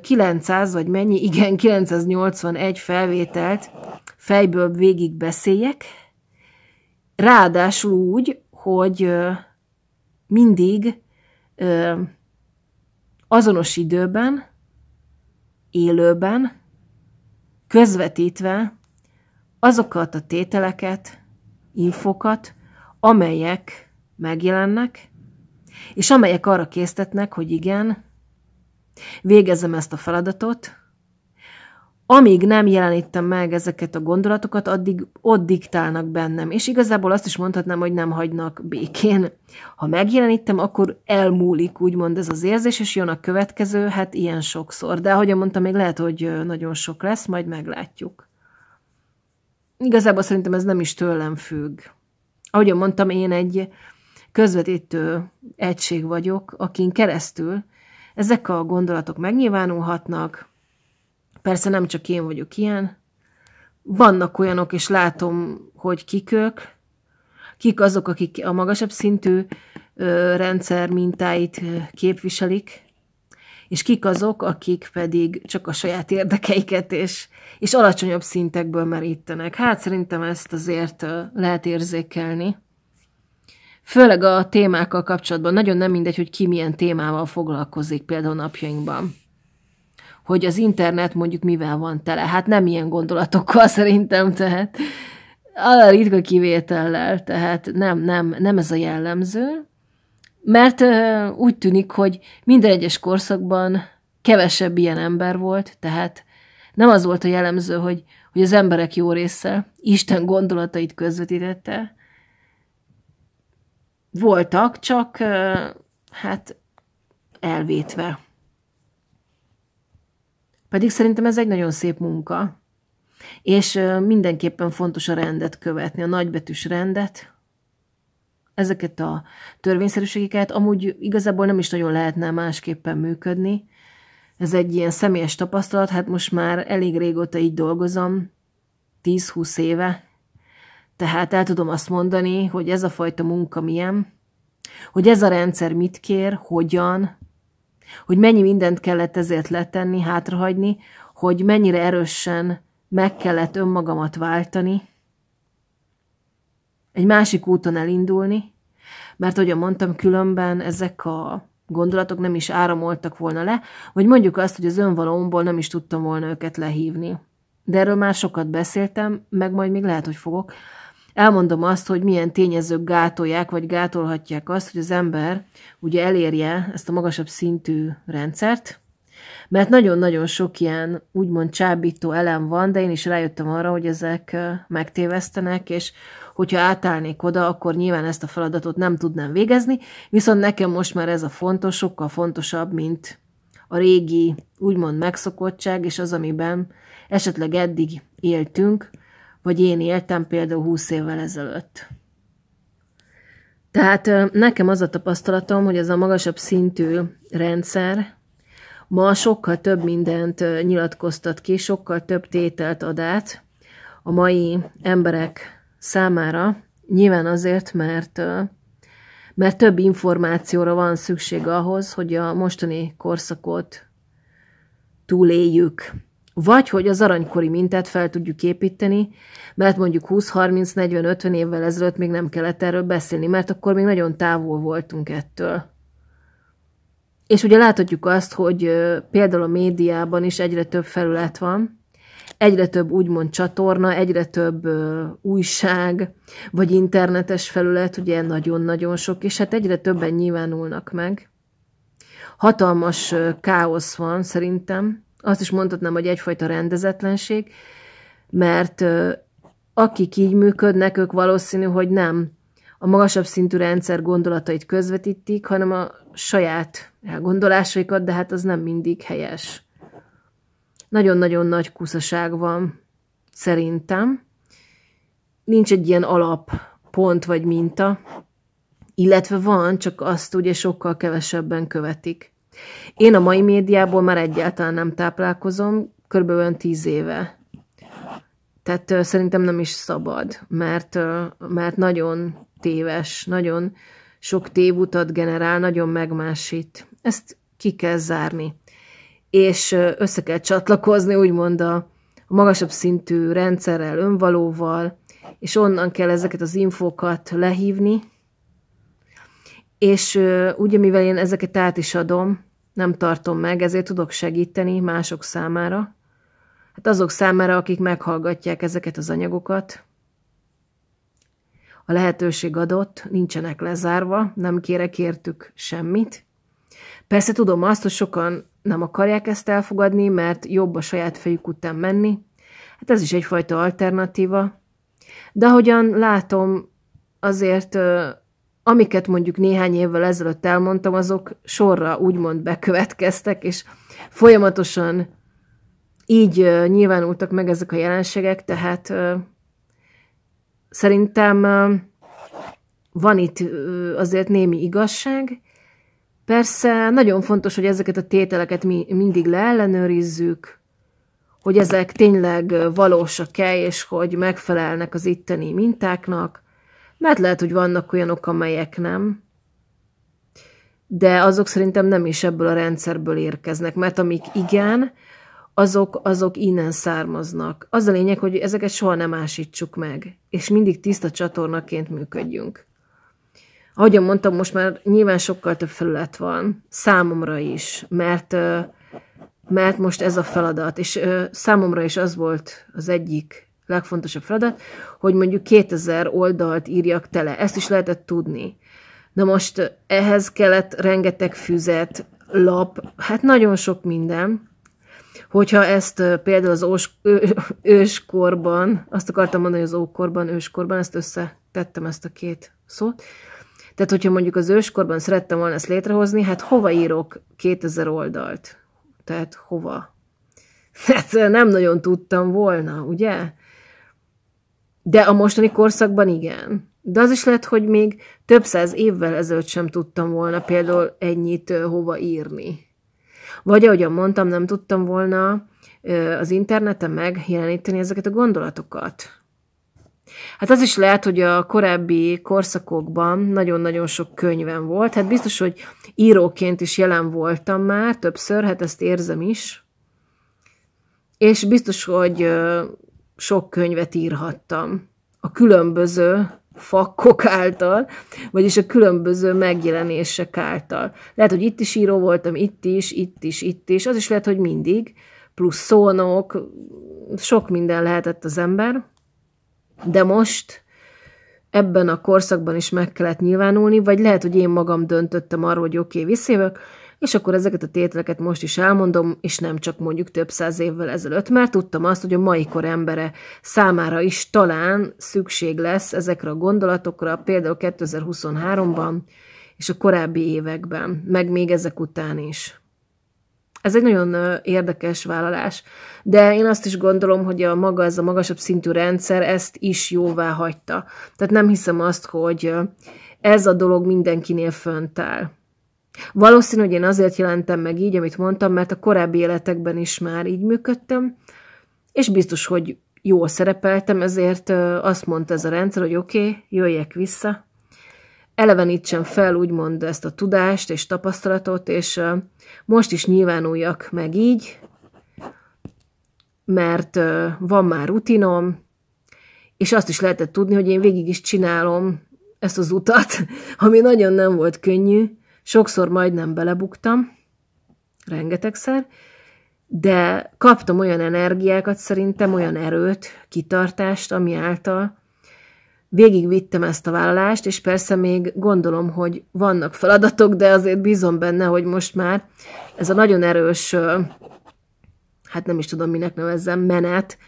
Speaker 1: 900 vagy mennyi, igen, 981 felvételt fejből végig beszéljek, ráadásul úgy, hogy mindig ö, azonos időben, élőben, közvetítve azokat a tételeket, infokat, amelyek megjelennek, és amelyek arra késztetnek, hogy igen, végezzem ezt a feladatot, amíg nem jelenítem meg ezeket a gondolatokat, addig ott diktálnak bennem. És igazából azt is mondhatnám, hogy nem hagynak békén. Ha megjelenítem, akkor elmúlik úgymond ez az érzés, és jön a következő, hát ilyen sokszor. De ahogy mondtam, még lehet, hogy nagyon sok lesz, majd meglátjuk. Igazából szerintem ez nem is tőlem függ. Ahogy mondtam, én egy közvetítő egység vagyok, akin keresztül ezek a gondolatok megnyilvánulhatnak, Persze nem csak én vagyok ilyen. Vannak olyanok, és látom, hogy kik ők, kik azok, akik a magasabb szintű ö, rendszer mintáit képviselik, és kik azok, akik pedig csak a saját érdekeiket és, és alacsonyabb szintekből merítenek. Hát szerintem ezt azért lehet érzékelni. Főleg a témákkal kapcsolatban nagyon nem mindegy, hogy ki milyen témával foglalkozik például napjainkban hogy az internet mondjuk mivel van tele. Hát nem ilyen gondolatokkal szerintem, tehát a ritka kivétellel, tehát nem, nem, nem ez a jellemző, mert úgy tűnik, hogy minden egyes korszakban kevesebb ilyen ember volt, tehát nem az volt a jellemző, hogy, hogy az emberek jó része Isten gondolatait közvetítette. Voltak, csak hát elvétve. Pedig szerintem ez egy nagyon szép munka. És mindenképpen fontos a rendet követni, a nagybetűs rendet, ezeket a törvényszerűségeket, amúgy igazából nem is nagyon lehetne másképpen működni. Ez egy ilyen személyes tapasztalat, hát most már elég régóta így dolgozom, 10-20 éve, tehát el tudom azt mondani, hogy ez a fajta munka milyen, hogy ez a rendszer mit kér, hogyan, hogy mennyi mindent kellett ezért letenni, hátrahagyni, hogy mennyire erősen meg kellett önmagamat váltani, egy másik úton elindulni, mert ahogy mondtam, különben ezek a gondolatok nem is áramoltak volna le, vagy mondjuk azt, hogy az önvalomból nem is tudtam volna őket lehívni. De erről már sokat beszéltem, meg majd még lehet, hogy fogok, Elmondom azt, hogy milyen tényezők gátolják, vagy gátolhatják azt, hogy az ember ugye elérje ezt a magasabb szintű rendszert, mert nagyon-nagyon sok ilyen úgymond csábító elem van, de én is rájöttem arra, hogy ezek megtévesztenek, és hogyha átállnék oda, akkor nyilván ezt a feladatot nem tudnám végezni, viszont nekem most már ez a fontos, sokkal fontosabb, mint a régi úgymond megszokottság, és az, amiben esetleg eddig éltünk, vagy én éltem például 20 évvel ezelőtt. Tehát nekem az a tapasztalatom, hogy ez a magasabb szintű rendszer ma sokkal több mindent nyilatkoztat ki, sokkal több tételt ad át a mai emberek számára, nyilván azért, mert mert több információra van szükség ahhoz, hogy a mostani korszakot túléljük. Vagy hogy az aranykori mintát fel tudjuk építeni, mert mondjuk 20-30-40-50 évvel ezelőtt még nem kellett erről beszélni, mert akkor még nagyon távol voltunk ettől. És ugye láthatjuk azt, hogy például a médiában is egyre több felület van, egyre több úgymond csatorna, egyre több újság, vagy internetes felület, ugye nagyon-nagyon sok, és hát egyre többen nyilvánulnak meg. Hatalmas káosz van szerintem, azt is mondhatnám, hogy egyfajta rendezetlenség, mert akik így működnek, ők valószínű, hogy nem a magasabb szintű rendszer gondolatait közvetítik, hanem a saját elgondolásaikat, de hát az nem mindig helyes. Nagyon-nagyon nagy kuszaság van szerintem. Nincs egy ilyen alap pont vagy minta, illetve van, csak azt ugye sokkal kevesebben követik. Én a mai médiából már egyáltalán nem táplálkozom, körülbelül tíz éve. Tehát uh, szerintem nem is szabad, mert, uh, mert nagyon téves, nagyon sok tévutat generál, nagyon megmásít. Ezt ki kell zárni. És uh, össze kell csatlakozni, úgymond a, a magasabb szintű rendszerrel, önvalóval, és onnan kell ezeket az infokat lehívni, és ugye, mivel én ezeket át is adom, nem tartom meg, ezért tudok segíteni mások számára. Hát azok számára, akik meghallgatják ezeket az anyagokat, a lehetőség adott, nincsenek lezárva, nem kérek értük semmit. Persze tudom azt, hogy sokan nem akarják ezt elfogadni, mert jobb a saját fejük után menni. Hát ez is egyfajta alternatíva. De ahogyan látom, azért amiket mondjuk néhány évvel ezelőtt elmondtam, azok sorra úgymond bekövetkeztek, és folyamatosan így nyilvánultak meg ezek a jelenségek, tehát szerintem van itt azért némi igazság. Persze nagyon fontos, hogy ezeket a tételeket mi mindig leellenőrizzük, hogy ezek tényleg valósak-e, és hogy megfelelnek az itteni mintáknak, mert lehet, hogy vannak olyanok, amelyek nem. De azok szerintem nem is ebből a rendszerből érkeznek, mert amik igen, azok, azok innen származnak. Az a lényeg, hogy ezeket soha nem ásítsuk meg, és mindig tiszta csatornaként működjünk. Ahogy mondtam, most már nyilván sokkal több felület van, számomra is, mert, mert most ez a feladat, és számomra is az volt az egyik legfontosabb feladat, hogy mondjuk 2000 oldalt írjak tele. Ezt is lehetett tudni. Na most ehhez kellett rengeteg füzet, lap, hát nagyon sok minden. Hogyha ezt például az ós, ő, őskorban, azt akartam mondani, hogy az ókorban, őskorban, ezt összetettem ezt a két szót. Tehát, hogyha mondjuk az őskorban szerettem volna ezt létrehozni, hát hova írok 2000 oldalt? Tehát hova? Hát nem nagyon tudtam volna, ugye? De a mostani korszakban igen. De az is lehet, hogy még több száz évvel ezelőtt sem tudtam volna például ennyit hova írni. Vagy ahogyan mondtam, nem tudtam volna az interneten megjeleníteni ezeket a gondolatokat. Hát az is lehet, hogy a korábbi korszakokban nagyon-nagyon sok könyvem volt. Hát biztos, hogy íróként is jelen voltam már többször, hát ezt érzem is. És biztos, hogy sok könyvet írhattam a különböző fakkok által, vagyis a különböző megjelenések által. Lehet, hogy itt is író voltam, itt is, itt is, itt is, az is lehet, hogy mindig, plusz szónok, sok minden lehetett az ember, de most ebben a korszakban is meg kellett nyilvánulni, vagy lehet, hogy én magam döntöttem arról, hogy oké, okay, visszajövök, és akkor ezeket a tételeket most is elmondom, és nem csak mondjuk több száz évvel ezelőtt, mert tudtam azt, hogy a mai kor embere számára is talán szükség lesz ezekre a gondolatokra, például 2023-ban és a korábbi években, meg még ezek után is. Ez egy nagyon érdekes vállalás, de én azt is gondolom, hogy a maga, ez a magasabb szintű rendszer ezt is jóvá hagyta. Tehát nem hiszem azt, hogy ez a dolog mindenkinél fönt áll. Valószínű, hogy én azért jelentem meg így, amit mondtam, mert a korábbi életekben is már így működtem, és biztos, hogy jól szerepeltem, ezért azt mondta ez a rendszer, hogy oké, okay, jöjjek vissza, elevenítsen fel úgymond ezt a tudást és tapasztalatot, és most is nyilvánuljak meg így, mert van már rutinom, és azt is lehetett tudni, hogy én végig is csinálom ezt az utat, ami nagyon nem volt könnyű, Sokszor majdnem belebuktam, rengetegszer, de kaptam olyan energiákat szerintem, olyan erőt, kitartást, ami által végigvittem ezt a vállalást, és persze még gondolom, hogy vannak feladatok, de azért bízom benne, hogy most már ez a nagyon erős, hát nem is tudom, minek nevezzem, menet,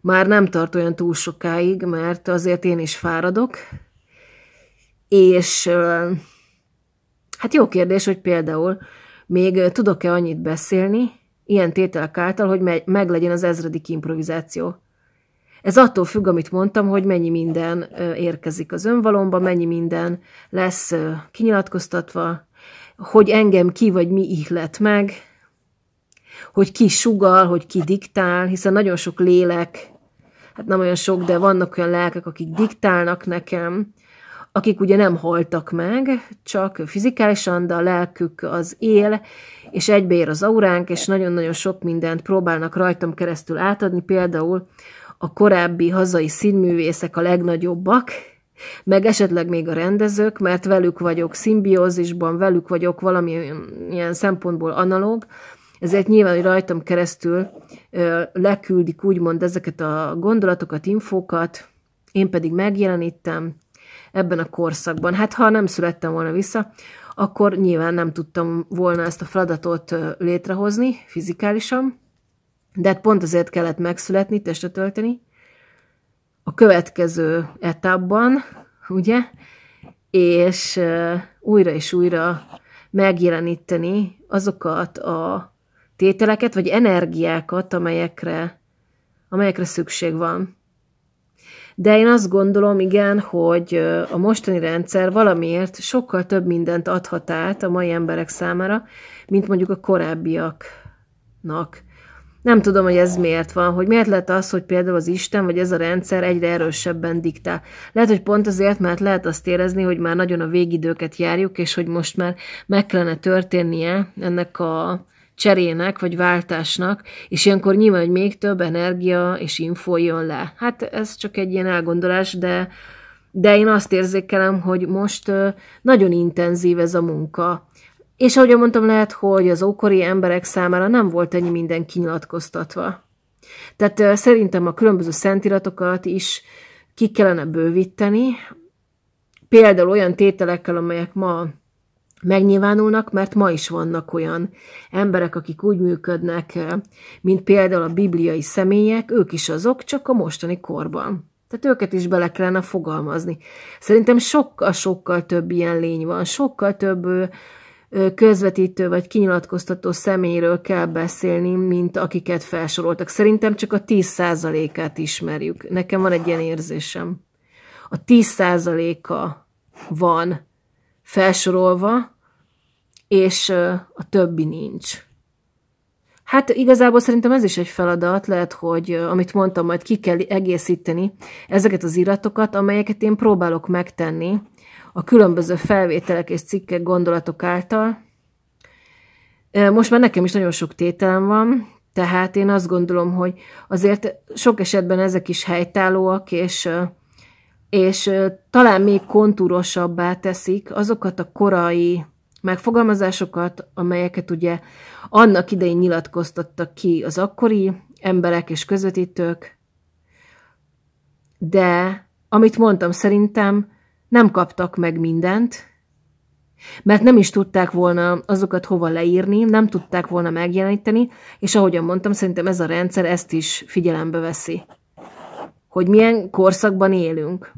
Speaker 1: már nem tart olyan túl sokáig, mert azért én is fáradok, és Hát jó kérdés, hogy például még tudok-e annyit beszélni, ilyen tételek által, hogy meglegyen az ezredik improvizáció. Ez attól függ, amit mondtam, hogy mennyi minden érkezik az önvalomba, mennyi minden lesz kinyilatkoztatva, hogy engem ki vagy mi ihlet meg, hogy ki sugal, hogy ki diktál, hiszen nagyon sok lélek, hát nem olyan sok, de vannak olyan lelkek, akik diktálnak nekem, akik ugye nem haltak meg, csak fizikálisan, de a lelkük az él, és egybeér az auránk, és nagyon-nagyon sok mindent próbálnak rajtam keresztül átadni, például a korábbi hazai színművészek a legnagyobbak, meg esetleg még a rendezők, mert velük vagyok szimbiózisban, velük vagyok valamilyen ilyen szempontból analóg, ezért nyilván, hogy rajtam keresztül ö, leküldik úgymond ezeket a gondolatokat, infókat, én pedig megjelenítem, ebben a korszakban. Hát ha nem születtem volna vissza, akkor nyilván nem tudtam volna ezt a feladatot létrehozni fizikálisan, de hát pont azért kellett megszületni, testre tölteni. A következő etapban, ugye, és újra és újra megjeleníteni azokat a tételeket, vagy energiákat, amelyekre, amelyekre szükség van de én azt gondolom, igen, hogy a mostani rendszer valamiért sokkal több mindent adhat át a mai emberek számára, mint mondjuk a korábbiaknak. Nem tudom, hogy ez miért van, hogy miért lehet az, hogy például az Isten vagy ez a rendszer egyre erősebben diktál. Lehet, hogy pont azért, mert lehet azt érezni, hogy már nagyon a végidőket járjuk, és hogy most már meg kellene történnie ennek a cserének vagy váltásnak, és ilyenkor nyilván, hogy még több energia és info jön le. Hát ez csak egy ilyen elgondolás, de, de én azt érzékelem, hogy most nagyon intenzív ez a munka. És ahogy mondtam, lehet, hogy az ókori emberek számára nem volt ennyi minden kinyilatkoztatva. Tehát szerintem a különböző szentiratokat is ki kellene bővíteni, például olyan tételekkel, amelyek ma Megnyilvánulnak, mert ma is vannak olyan emberek, akik úgy működnek, eh, mint például a bibliai személyek, ők is azok, csak a mostani korban. Tehát őket is bele kellene fogalmazni. Szerintem sokkal-sokkal több ilyen lény van, sokkal több eh, eh, közvetítő vagy kinyilatkoztató személyről kell beszélni, mint akiket felsoroltak. Szerintem csak a 10%-át ismerjük. Nekem van egy ilyen érzésem. A 10%-a van felsorolva, és a többi nincs. Hát igazából szerintem ez is egy feladat, lehet, hogy amit mondtam, majd ki kell egészíteni ezeket az iratokat, amelyeket én próbálok megtenni a különböző felvételek és cikkek gondolatok által. Most már nekem is nagyon sok tételem van, tehát én azt gondolom, hogy azért sok esetben ezek is helytállóak, és és talán még kontúrosabbá teszik azokat a korai megfogalmazásokat, amelyeket ugye annak idején nyilatkoztattak ki az akkori emberek és közvetítők, de amit mondtam, szerintem nem kaptak meg mindent, mert nem is tudták volna azokat hova leírni, nem tudták volna megjeleníteni, és ahogyan mondtam, szerintem ez a rendszer ezt is figyelembe veszi hogy milyen korszakban élünk.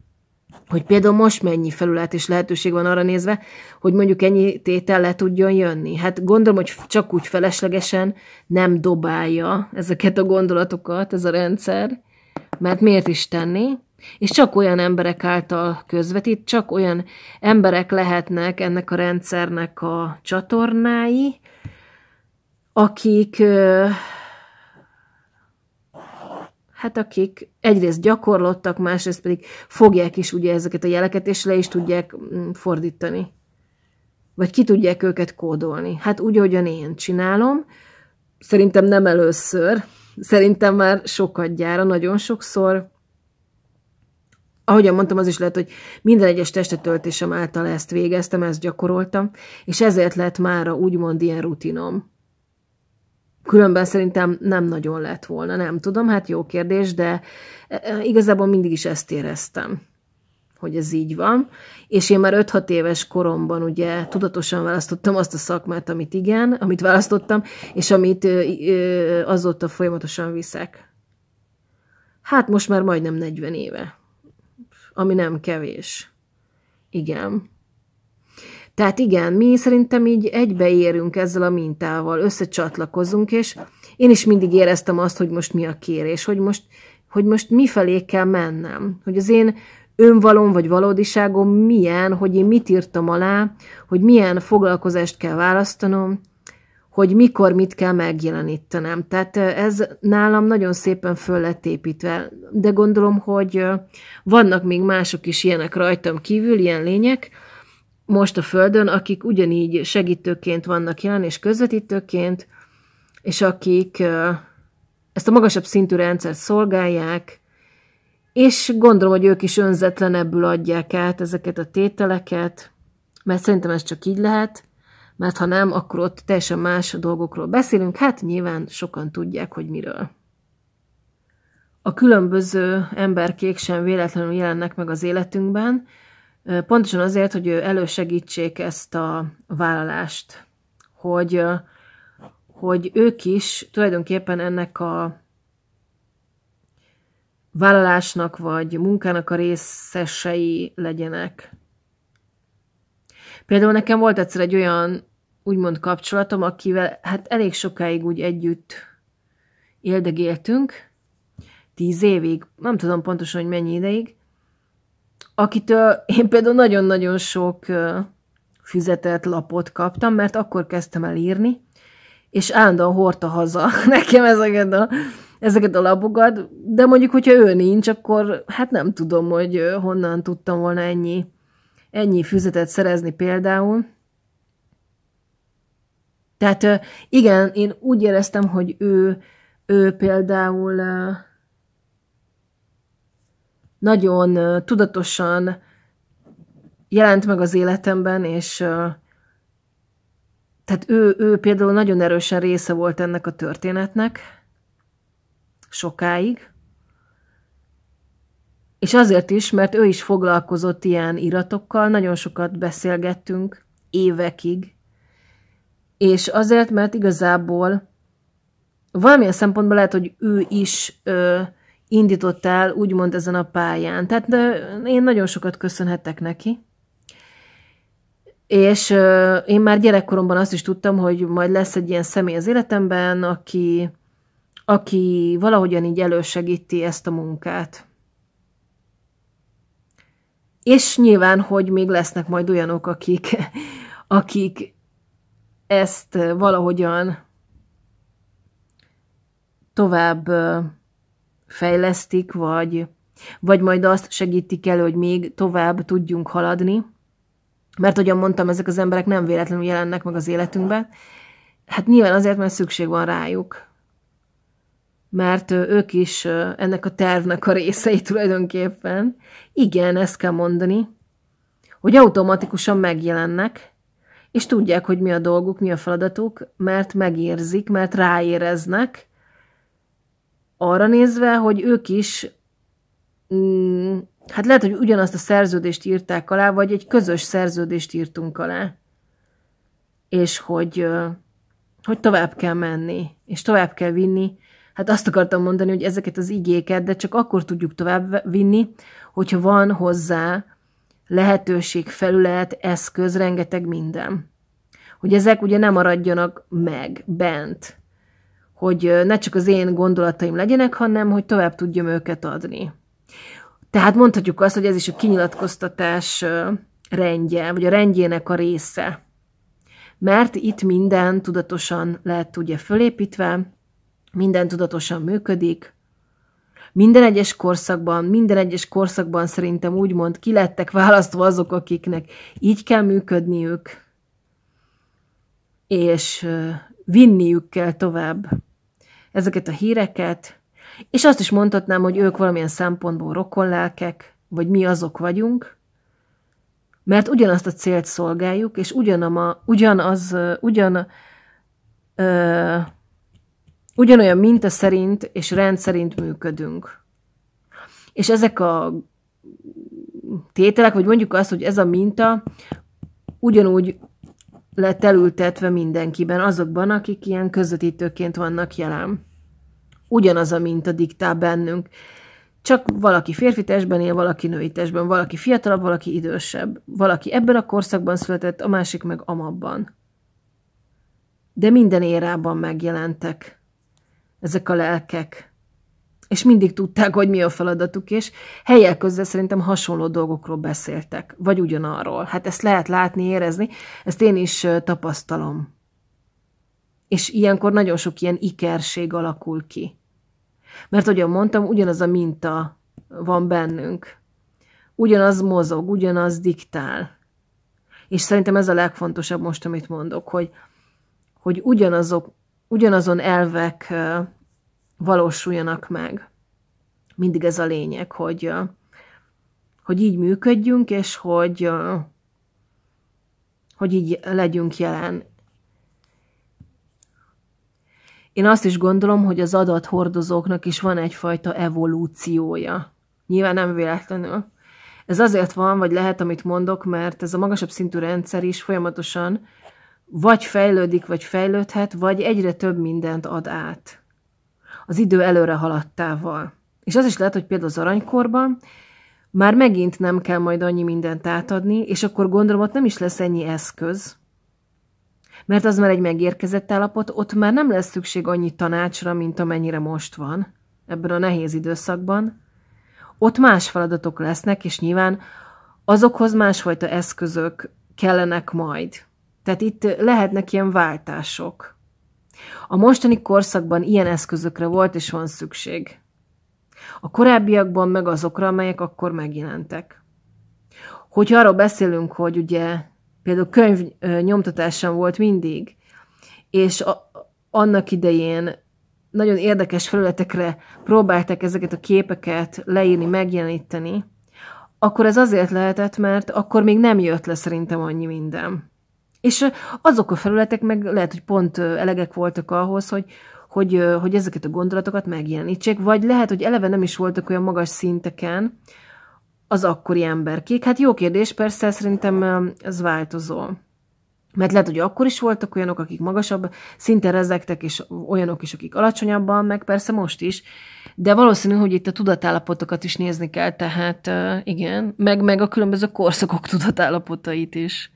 Speaker 1: Hogy például most mennyi felület és lehetőség van arra nézve, hogy mondjuk ennyi tétel le tudjon jönni. Hát gondolom, hogy csak úgy feleslegesen nem dobálja ezeket a gondolatokat ez a rendszer, mert miért is tenni? És csak olyan emberek által közvetít, csak olyan emberek lehetnek ennek a rendszernek a csatornái, akik Hát akik egyrészt gyakorlottak, másrészt pedig fogják is ugye ezeket a jeleket, és le is tudják mm, fordítani. Vagy ki tudják őket kódolni. Hát úgy, ahogyan én csinálom, szerintem nem először, szerintem már sokat gyára, nagyon sokszor. Ahogyan mondtam, az is lehet, hogy minden egyes testetöltésem által ezt végeztem, ezt gyakoroltam, és ezért lett mára úgymond ilyen rutinom Különben szerintem nem nagyon lett volna, nem tudom, hát jó kérdés, de e, e, igazából mindig is ezt éreztem, hogy ez így van. És én már 5-6 éves koromban ugye tudatosan választottam azt a szakmát, amit igen, amit választottam, és amit azóta folyamatosan viszek. Hát most már majdnem 40 éve, ami nem kevés. Igen. Tehát igen, mi szerintem így egybeérünk ezzel a mintával, összecsatlakozunk, és én is mindig éreztem azt, hogy most mi a kérés, hogy most, hogy most mifelé kell mennem, hogy az én önvalom vagy valódiságom milyen, hogy én mit írtam alá, hogy milyen foglalkozást kell választanom, hogy mikor mit kell megjelenítenem. Tehát ez nálam nagyon szépen föl lett építve, de gondolom, hogy vannak még mások is ilyenek rajtam kívül, ilyen lények, most a Földön, akik ugyanígy segítőként vannak jelen és közvetítőként, és akik ezt a magasabb szintű rendszert szolgálják, és gondolom, hogy ők is önzetlenebbül adják át ezeket a tételeket, mert szerintem ez csak így lehet, mert ha nem, akkor ott teljesen más dolgokról beszélünk, hát nyilván sokan tudják, hogy miről. A különböző emberkék sem véletlenül jelennek meg az életünkben, Pontosan azért, hogy elősegítsék ezt a vállalást, hogy, hogy ők is tulajdonképpen ennek a vállalásnak vagy munkának a részesei legyenek. Például nekem volt egyszer egy olyan úgymond kapcsolatom, akivel hát elég sokáig úgy együtt éldegéltünk, tíz évig, nem tudom pontosan, hogy mennyi ideig, akitől én például nagyon-nagyon sok füzetet, lapot kaptam, mert akkor kezdtem el írni, és állandóan hordta haza nekem ezeket a, ezeket a lapokat, de mondjuk, hogyha ő nincs, akkor hát nem tudom, hogy honnan tudtam volna ennyi, ennyi füzetet szerezni például. Tehát igen, én úgy éreztem, hogy ő, ő például nagyon tudatosan jelent meg az életemben, és tehát ő, ő például nagyon erősen része volt ennek a történetnek sokáig, és azért is, mert ő is foglalkozott ilyen iratokkal, nagyon sokat beszélgettünk évekig, és azért, mert igazából valamilyen szempontból lehet, hogy ő is ö, indított el, úgymond ezen a pályán. Tehát de én nagyon sokat köszönhetek neki. És én már gyerekkoromban azt is tudtam, hogy majd lesz egy ilyen személy az életemben, aki, aki valahogyan így elősegíti ezt a munkát. És nyilván, hogy még lesznek majd olyanok, akik, akik ezt valahogyan tovább fejlesztik, vagy, vagy majd azt segítik elő, hogy még tovább tudjunk haladni. Mert, ahogyan mondtam, ezek az emberek nem véletlenül jelennek meg az életünkben. Hát nyilván azért, mert szükség van rájuk. Mert ők is ennek a tervnek a részei tulajdonképpen. Igen, ezt kell mondani, hogy automatikusan megjelennek, és tudják, hogy mi a dolguk, mi a feladatuk, mert megérzik, mert ráéreznek, arra nézve, hogy ők is, mm, hát lehet, hogy ugyanazt a szerződést írták alá, vagy egy közös szerződést írtunk alá, és hogy, hogy tovább kell menni, és tovább kell vinni. Hát azt akartam mondani, hogy ezeket az igéket, de csak akkor tudjuk tovább vinni, hogyha van hozzá lehetőség, felület, eszköz, rengeteg minden. Hogy ezek ugye nem maradjanak meg bent hogy ne csak az én gondolataim legyenek, hanem hogy tovább tudjam őket adni. Tehát mondhatjuk azt, hogy ez is a kinyilatkoztatás rendje, vagy a rendjének a része. Mert itt minden tudatosan lehet, ugye fölépítve, minden tudatosan működik, minden egyes korszakban, minden egyes korszakban szerintem úgymond lettek választva azok, akiknek így kell működniük, és vinniük kell tovább ezeket a híreket, és azt is mondhatnám, hogy ők valamilyen szempontból rokonlelkek, vagy mi azok vagyunk, mert ugyanazt a célt szolgáljuk, és ugyanama, ugyanaz, ugyan, ö, ugyanolyan minta szerint és rend szerint működünk. És ezek a tételek, vagy mondjuk azt, hogy ez a minta ugyanúgy lett elültetve mindenkiben, azokban, akik ilyen közvetítőként vannak jelen. Ugyanaz a minta diktál bennünk. Csak valaki férfi testben él, valaki női testben, valaki fiatalabb, valaki idősebb. Valaki ebben a korszakban született, a másik meg amabban. De minden érában megjelentek ezek a lelkek és mindig tudták, hogy mi a feladatuk, és helyek közben szerintem hasonló dolgokról beszéltek, vagy ugyanarról. Hát ezt lehet látni, érezni, ezt én is tapasztalom. És ilyenkor nagyon sok ilyen ikerség alakul ki. Mert, ahogyan mondtam, ugyanaz a minta van bennünk. Ugyanaz mozog, ugyanaz diktál. És szerintem ez a legfontosabb most, amit mondok, hogy, hogy ugyanazok, ugyanazon elvek valósuljanak meg. Mindig ez a lényeg, hogy, hogy így működjünk, és hogy, hogy így legyünk jelen. Én azt is gondolom, hogy az adathordozóknak is van egyfajta evolúciója. Nyilván nem véletlenül. Ez azért van, vagy lehet, amit mondok, mert ez a magasabb szintű rendszer is folyamatosan vagy fejlődik, vagy fejlődhet, vagy egyre több mindent ad át az idő előre haladtával. És az is lehet, hogy például az aranykorban már megint nem kell majd annyi mindent átadni, és akkor gondolom ott nem is lesz ennyi eszköz, mert az már egy megérkezett állapot, ott már nem lesz szükség annyi tanácsra, mint amennyire most van ebben a nehéz időszakban. Ott más feladatok lesznek, és nyilván azokhoz másfajta eszközök kellenek majd. Tehát itt lehetnek ilyen váltások. A mostani korszakban ilyen eszközökre volt és van szükség. A korábbiakban meg azokra, amelyek akkor megjelentek. Hogyha arról beszélünk, hogy ugye például könyv nyomtatásán volt mindig, és a, annak idején nagyon érdekes felületekre próbálták ezeket a képeket leírni, megjeleníteni, akkor ez azért lehetett, mert akkor még nem jött le szerintem annyi minden. És azok a felületek meg lehet, hogy pont elegek voltak ahhoz, hogy, hogy, hogy ezeket a gondolatokat megjelenítsék, vagy lehet, hogy eleve nem is voltak olyan magas szinteken az akkori emberkék. Hát jó kérdés, persze szerintem ez változó. Mert lehet, hogy akkor is voltak olyanok, akik magasabb szinten rezegtek, és olyanok is, akik alacsonyabban, meg persze most is. De valószínű, hogy itt a tudatállapotokat is nézni kell, tehát igen, meg, meg a különböző korszakok tudatállapotait is.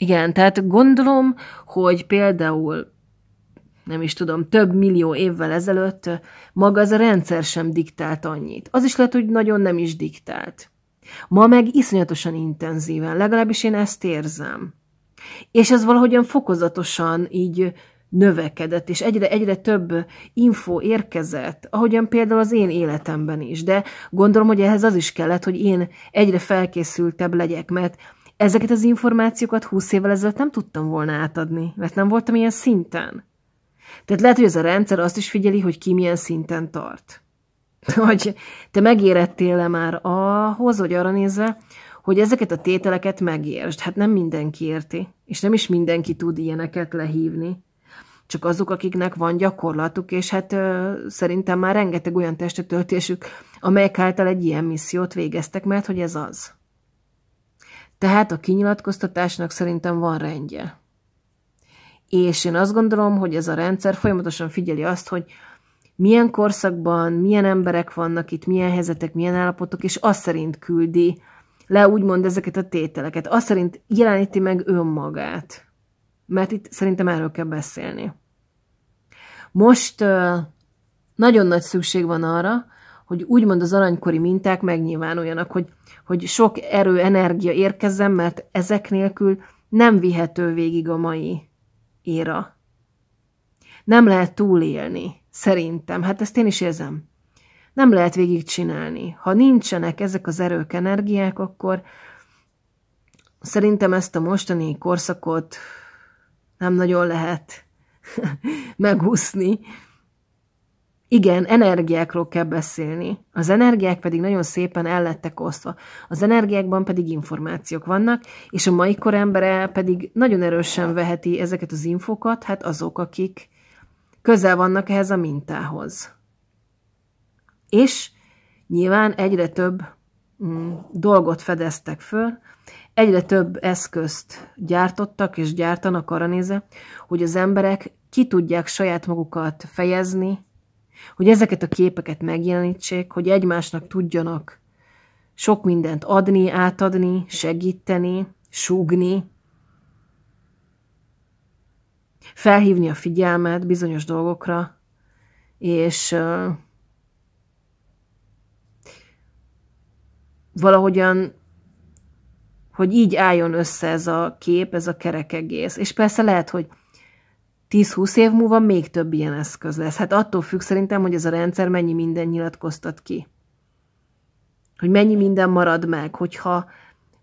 Speaker 1: Igen, tehát gondolom, hogy például nem is tudom, több millió évvel ezelőtt maga az a rendszer sem diktált annyit. Az is lehet, hogy nagyon nem is diktált. Ma meg iszonyatosan intenzíven, legalábbis én ezt érzem. És ez valahogyan fokozatosan így növekedett, és egyre, egyre több info érkezett, ahogyan például az én életemben is. De gondolom, hogy ehhez az is kellett, hogy én egyre felkészültebb legyek, mert Ezeket az információkat húsz évvel ezelőtt nem tudtam volna átadni, mert nem voltam ilyen szinten. Tehát lehet, hogy ez a rendszer azt is figyeli, hogy ki milyen szinten tart. Hogy te megérettél-e már ahhoz, hogy arra nézve, hogy ezeket a tételeket megértsd. Hát nem mindenki érti, és nem is mindenki tud ilyeneket lehívni. Csak azok, akiknek van gyakorlatuk, és hát ö, szerintem már rengeteg olyan testetöltésük, amelyek által egy ilyen missziót végeztek, mert hogy ez az. Tehát a kinyilatkoztatásnak szerintem van rendje. És én azt gondolom, hogy ez a rendszer folyamatosan figyeli azt, hogy milyen korszakban, milyen emberek vannak itt, milyen helyzetek, milyen állapotok, és azt szerint küldi le úgymond ezeket a tételeket. Azt szerint jeleníti meg önmagát. Mert itt szerintem erről kell beszélni. Most nagyon nagy szükség van arra, hogy úgymond az aranykori minták megnyilvánuljanak, hogy hogy sok erő, energia érkezzen, mert ezek nélkül nem vihető végig a mai éra. Nem lehet túlélni, szerintem. Hát ezt én is érzem. Nem lehet végigcsinálni. Ha nincsenek ezek az erők, energiák, akkor szerintem ezt a mostani korszakot nem nagyon lehet megúszni. Igen, energiákról kell beszélni. Az energiák pedig nagyon szépen ellettek osztva. Az energiákban pedig információk vannak, és a mai kor embere pedig nagyon erősen veheti ezeket az infokat, hát azok, akik közel vannak ehhez a mintához. És nyilván egyre több mm, dolgot fedeztek föl, egyre több eszközt gyártottak és gyártanak arra nézve, hogy az emberek ki tudják saját magukat fejezni, hogy ezeket a képeket megjelenítsék, hogy egymásnak tudjanak sok mindent adni, átadni, segíteni, súgni, felhívni a figyelmet bizonyos dolgokra, és uh, valahogyan, hogy így álljon össze ez a kép, ez a kerek egész. És persze lehet, hogy 10-20 év múlva még több ilyen eszköz lesz. Hát attól függ szerintem, hogy ez a rendszer mennyi minden nyilatkoztat ki. Hogy mennyi minden marad meg. Hogyha,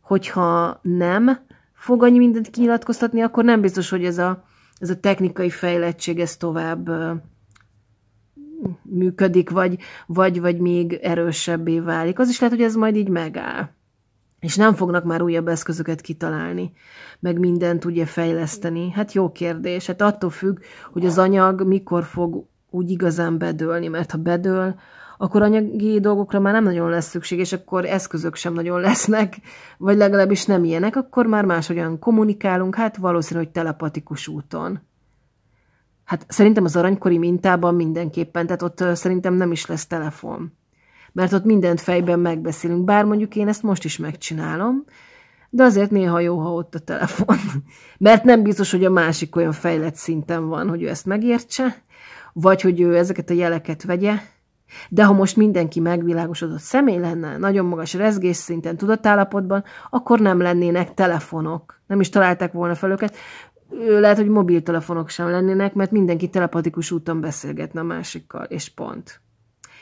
Speaker 1: hogyha nem fog annyi mindent kinyilatkoztatni, akkor nem biztos, hogy ez a, ez a technikai fejlettség ez tovább működik, vagy, vagy, vagy még erősebbé válik. Az is lehet, hogy ez majd így megáll. És nem fognak már újabb eszközöket kitalálni, meg mindent ugye fejleszteni. Hát jó kérdés, hát attól függ, hogy az anyag mikor fog úgy igazán bedőlni, mert ha bedől, akkor anyagi dolgokra már nem nagyon lesz szükség, és akkor eszközök sem nagyon lesznek, vagy legalábbis nem ilyenek, akkor már máshogyan kommunikálunk, hát valószínű, hogy telepatikus úton. Hát szerintem az aranykori mintában mindenképpen, tehát ott szerintem nem is lesz telefon mert ott mindent fejben megbeszélünk. Bár mondjuk én ezt most is megcsinálom, de azért néha jó, ha ott a telefon. Mert nem biztos, hogy a másik olyan fejlett szinten van, hogy ő ezt megértse, vagy hogy ő ezeket a jeleket vegye. De ha most mindenki megvilágosodott személy lenne, nagyon magas rezgés szinten, tudatállapotban, akkor nem lennének telefonok. Nem is találták volna fel őket. Lehet, hogy mobiltelefonok sem lennének, mert mindenki telepatikus úton beszélgetne a másikkal, és pont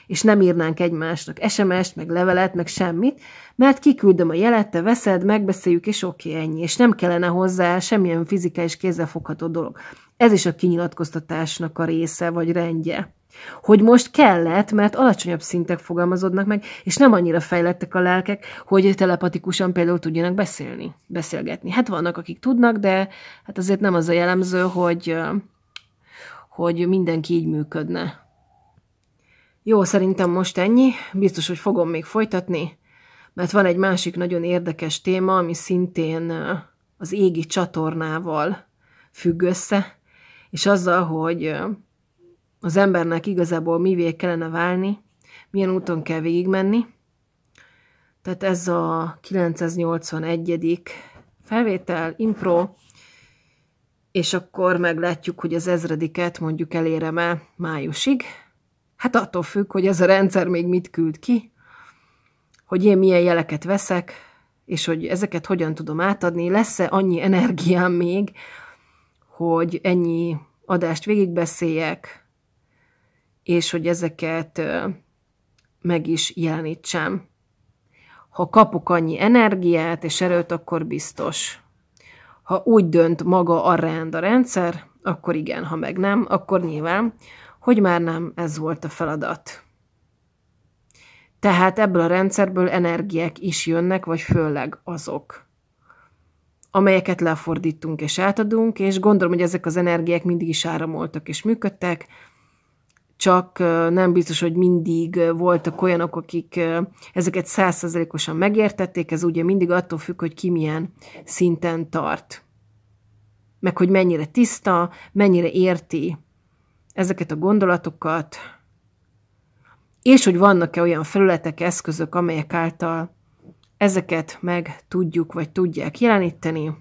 Speaker 1: és nem írnánk egymásnak SMS-t, meg levelet, meg semmit, mert kiküldöm a jelet, te veszed, megbeszéljük, és oké, okay, ennyi. És nem kellene hozzá semmilyen fizikális kézzelfogható dolog. Ez is a kinyilatkoztatásnak a része, vagy rendje. Hogy most kellett, mert alacsonyabb szintek fogalmazódnak meg, és nem annyira fejlettek a lelkek, hogy telepatikusan például tudjanak beszélni, beszélgetni. Hát vannak, akik tudnak, de hát azért nem az a jellemző, hogy, hogy mindenki így működne. Jó, szerintem most ennyi. Biztos, hogy fogom még folytatni, mert van egy másik nagyon érdekes téma, ami szintén az égi csatornával függ össze, és azzal, hogy az embernek igazából mivé kellene válni, milyen úton kell végigmenni. Tehát ez a 981. felvétel, impro, és akkor meglátjuk, hogy az ezrediket mondjuk elérem-e májusig. Hát attól függ, hogy ez a rendszer még mit küld ki, hogy én milyen jeleket veszek, és hogy ezeket hogyan tudom átadni, lesz-e annyi energiám még, hogy ennyi adást végigbeszéljek, és hogy ezeket meg is jelenítsem. Ha kapok annyi energiát és erőt, akkor biztos. Ha úgy dönt maga a rend a rendszer, akkor igen, ha meg nem, akkor nyilván hogy már nem ez volt a feladat. Tehát ebből a rendszerből energiák is jönnek, vagy főleg azok, amelyeket lefordítunk és átadunk, és gondolom, hogy ezek az energiák mindig is áramoltak és működtek, csak nem biztos, hogy mindig voltak olyanok, akik ezeket százszerzelékosan megértették, ez ugye mindig attól függ, hogy ki milyen szinten tart. Meg hogy mennyire tiszta, mennyire érti ezeket a gondolatokat, és hogy vannak-e olyan felületek, eszközök, amelyek által ezeket meg tudjuk, vagy tudják jeleníteni.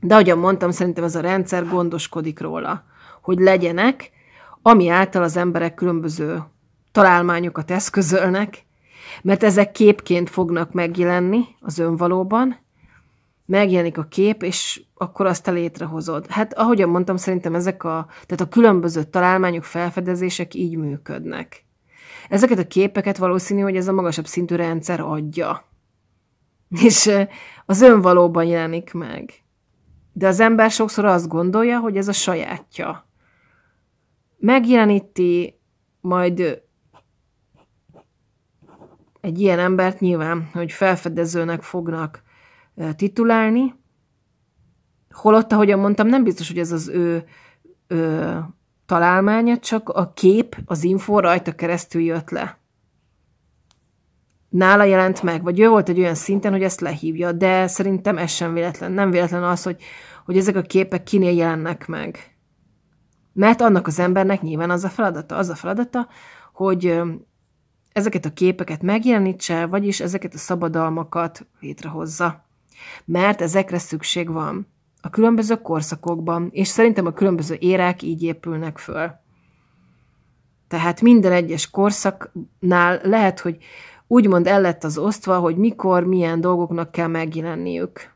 Speaker 1: De ahogyan mondtam, szerintem ez a rendszer gondoskodik róla, hogy legyenek, ami által az emberek különböző találmányokat eszközölnek, mert ezek képként fognak megjelenni az önvalóban, megjelenik a kép, és akkor azt te létrehozod. Hát ahogyan mondtam, szerintem ezek a, tehát a különböző találmányok, felfedezések így működnek. Ezeket a képeket valószínű, hogy ez a magasabb szintű rendszer adja. És az ön valóban jelenik meg. De az ember sokszor azt gondolja, hogy ez a sajátja. Megjeleníti, majd egy ilyen embert nyilván, hogy felfedezőnek fognak titulálni, holott, ahogyan mondtam, nem biztos, hogy ez az ő, ő találmánya, csak a kép, az info rajta keresztül jött le. Nála jelent meg, vagy ő volt egy olyan szinten, hogy ezt lehívja, de szerintem ez sem véletlen. Nem véletlen az, hogy, hogy ezek a képek kinél jelennek meg. Mert annak az embernek nyilván az a feladata, az a feladata, hogy ezeket a képeket megjelenítse, vagyis ezeket a szabadalmakat létrehozza mert ezekre szükség van a különböző korszakokban, és szerintem a különböző érák így épülnek föl. Tehát minden egyes korszaknál lehet, hogy úgymond el lett az osztva, hogy mikor, milyen dolgoknak kell megjelenniük.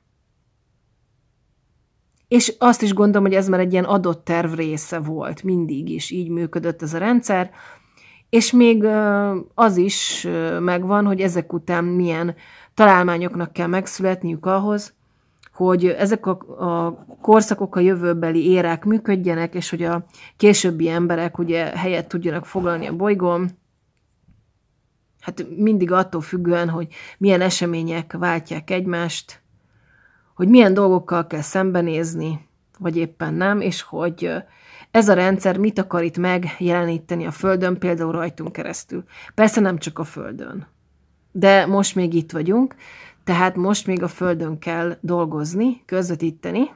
Speaker 1: És azt is gondolom, hogy ez már egy ilyen adott terv része volt, mindig is így működött ez a rendszer, és még az is megvan, hogy ezek után milyen találmányoknak kell megszületniük ahhoz, hogy ezek a, a korszakok a jövőbeli érák működjenek, és hogy a későbbi emberek ugye helyet tudjanak foglalni a bolygón, hát mindig attól függően, hogy milyen események váltják egymást, hogy milyen dolgokkal kell szembenézni, vagy éppen nem, és hogy ez a rendszer mit akar itt megjeleníteni a Földön, például rajtunk keresztül. Persze nem csak a Földön de most még itt vagyunk, tehát most még a Földön kell dolgozni, közvetíteni,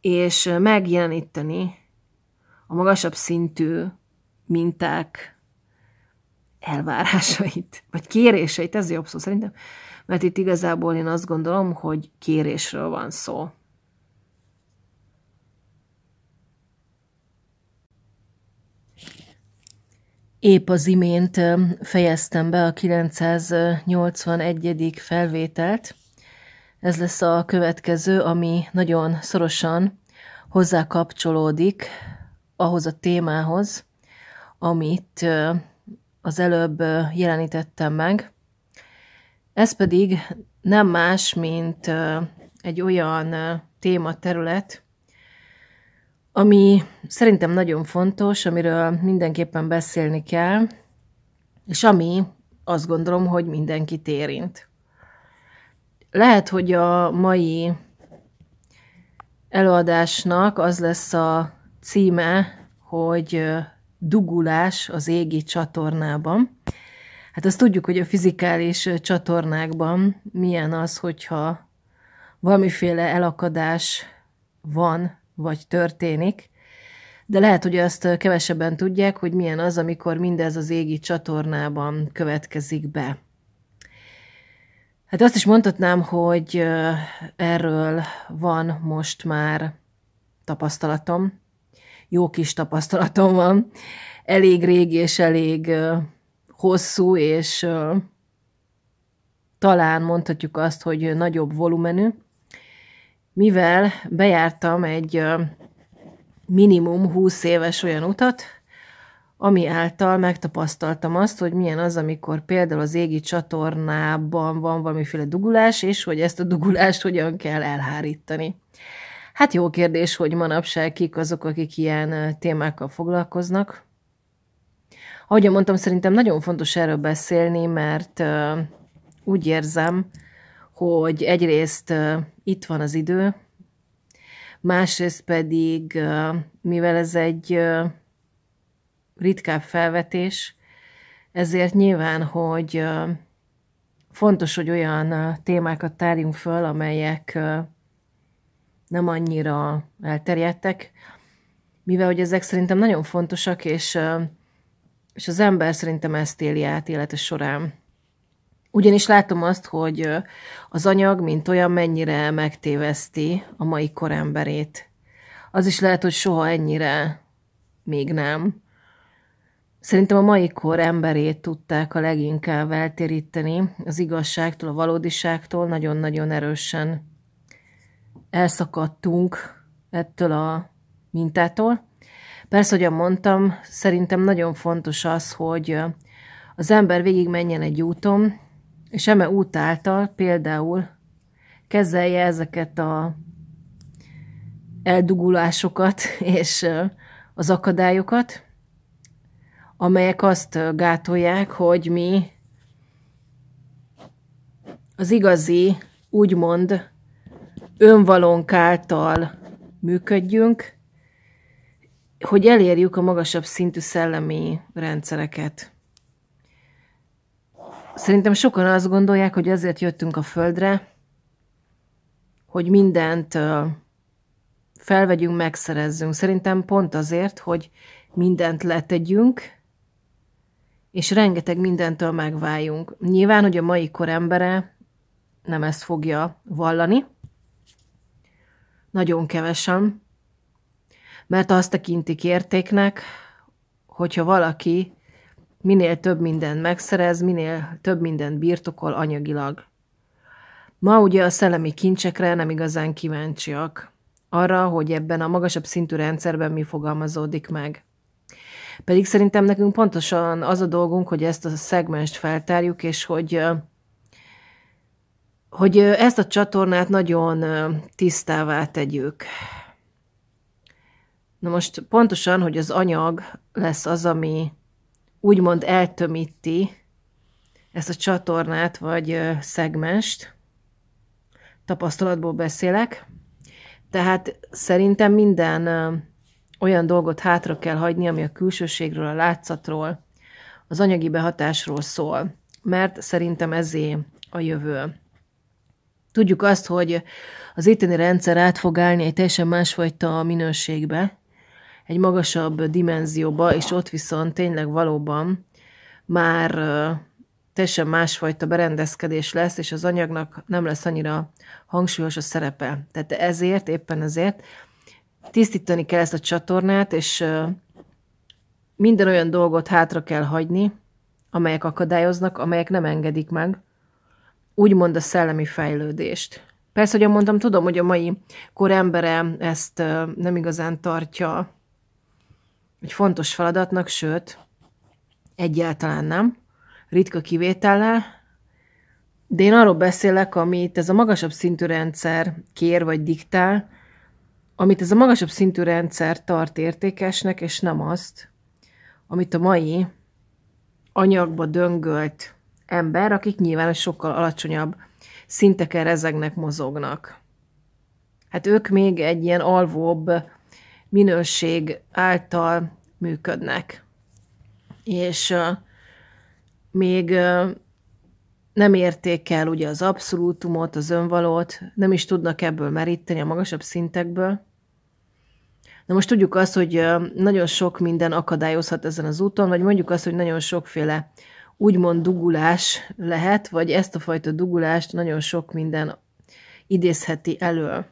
Speaker 1: és megjeleníteni a magasabb szintű minták elvárásait, vagy kéréseit, ez jobb szó szerintem, mert itt igazából én azt gondolom, hogy kérésről van szó. Épp az imént fejeztem be a 981. felvételt. Ez lesz a következő, ami nagyon szorosan hozzá kapcsolódik ahhoz a témához, amit az előbb jelenítettem meg. Ez pedig nem más, mint egy olyan tématerület, ami szerintem nagyon fontos, amiről mindenképpen beszélni kell, és ami azt gondolom, hogy mindenkit érint. Lehet, hogy a mai előadásnak az lesz a címe, hogy dugulás az égi csatornában. Hát azt tudjuk, hogy a fizikális csatornákban milyen az, hogyha valamiféle elakadás van vagy történik, de lehet, hogy ezt kevesebben tudják, hogy milyen az, amikor mindez az égi csatornában következik be. Hát azt is mondhatnám, hogy erről van most már tapasztalatom, jó kis tapasztalatom van, elég régi és elég hosszú, és talán mondhatjuk azt, hogy nagyobb volumenű, mivel bejártam egy minimum 20 éves olyan utat, ami által megtapasztaltam azt, hogy milyen az, amikor például az égi csatornában van valamiféle dugulás, és hogy ezt a dugulást hogyan kell elhárítani. Hát jó kérdés, hogy manapság kik azok, akik ilyen témákkal foglalkoznak. Ahogy mondtam, szerintem nagyon fontos erről beszélni, mert úgy érzem, hogy egyrészt itt van az idő, másrészt pedig, mivel ez egy ritkább felvetés, ezért nyilván, hogy fontos, hogy olyan témákat tárjunk föl, amelyek nem annyira elterjedtek, mivel hogy ezek szerintem nagyon fontosak, és, és az ember szerintem ezt éli át élete során. Ugyanis látom azt, hogy az anyag, mint olyan, mennyire megtéveszti a mai kor emberét. Az is lehet, hogy soha ennyire még nem. Szerintem a mai kor emberét tudták a leginkább eltéríteni az igazságtól, a valódiságtól, nagyon-nagyon erősen elszakadtunk ettől a mintától. Persze, hogy mondtam, szerintem nagyon fontos az, hogy az ember végig menjen egy úton, és eme út által például kezelje ezeket a eldugulásokat és az akadályokat, amelyek azt gátolják, hogy mi az igazi, úgymond önvalónk által működjünk, hogy elérjük a magasabb szintű szellemi rendszereket. Szerintem sokan azt gondolják, hogy azért jöttünk a Földre, hogy mindent felvegyünk, megszerezzünk. Szerintem pont azért, hogy mindent letegyünk, és rengeteg mindentől megváljunk. Nyilván, hogy a mai kor embere nem ezt fogja vallani, nagyon kevesen, mert azt tekintik értéknek, hogyha valaki minél több mindent megszerez, minél több mindent birtokol anyagilag. Ma ugye a szellemi kincsekre nem igazán kíváncsiak, arra, hogy ebben a magasabb szintű rendszerben mi fogalmazódik meg. Pedig szerintem nekünk pontosan az a dolgunk, hogy ezt a szegmest feltárjuk, és hogy hogy ezt a csatornát nagyon tisztává tegyük. Na most pontosan, hogy az anyag lesz az, ami úgymond eltömíti ezt a csatornát vagy szegmest. Tapasztalatból beszélek. Tehát szerintem minden olyan dolgot hátra kell hagyni, ami a külsőségről, a látszatról, az anyagi behatásról szól, mert szerintem ezé a jövő. Tudjuk azt, hogy az itteni rendszer át fog állni egy teljesen másfajta minőségbe, egy magasabb dimenzióba, és ott viszont tényleg valóban már teljesen másfajta berendezkedés lesz, és az anyagnak nem lesz annyira hangsúlyos a szerepe. Tehát ezért, éppen ezért tisztítani kell ezt a csatornát, és minden olyan dolgot hátra kell hagyni, amelyek akadályoznak, amelyek nem engedik meg, úgymond a szellemi fejlődést. Persze, hogy mondtam, tudom, hogy a mai kor embere ezt nem igazán tartja egy fontos feladatnak, sőt, egyáltalán nem, ritka kivétellel, de én arról beszélek, amit ez a magasabb szintű rendszer kér vagy diktál, amit ez a magasabb szintű rendszer tart értékesnek, és nem azt, amit a mai anyagba döngölt ember, akik nyilván sokkal alacsonyabb szinteken rezegnek, mozognak. Hát ők még egy ilyen alvóbb minőség által működnek. És még nem érték el ugye az abszolútumot, az önvalót, nem is tudnak ebből meríteni a magasabb szintekből. Na most tudjuk azt, hogy nagyon sok minden akadályozhat ezen az úton, vagy mondjuk azt, hogy nagyon sokféle úgymond dugulás lehet, vagy ezt a fajta dugulást nagyon sok minden idézheti elő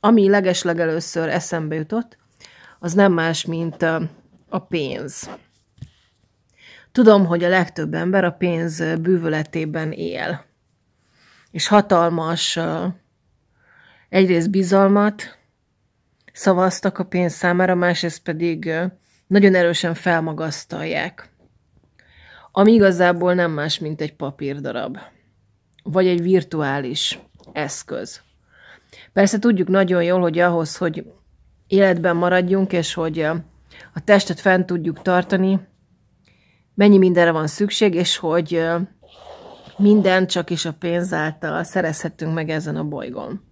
Speaker 1: ami legeslegelőször eszembe jutott, az nem más, mint a pénz. Tudom, hogy a legtöbb ember a pénz bűvöletében él, és hatalmas egyrészt bizalmat szavaztak a pénz számára, másrészt pedig nagyon erősen felmagasztalják, ami igazából nem más, mint egy papírdarab, vagy egy virtuális eszköz. Persze tudjuk nagyon jól, hogy ahhoz, hogy életben maradjunk, és hogy a testet fent tudjuk tartani, mennyi mindenre van szükség, és hogy minden csak is a pénz által szerezhetünk meg ezen a bolygón.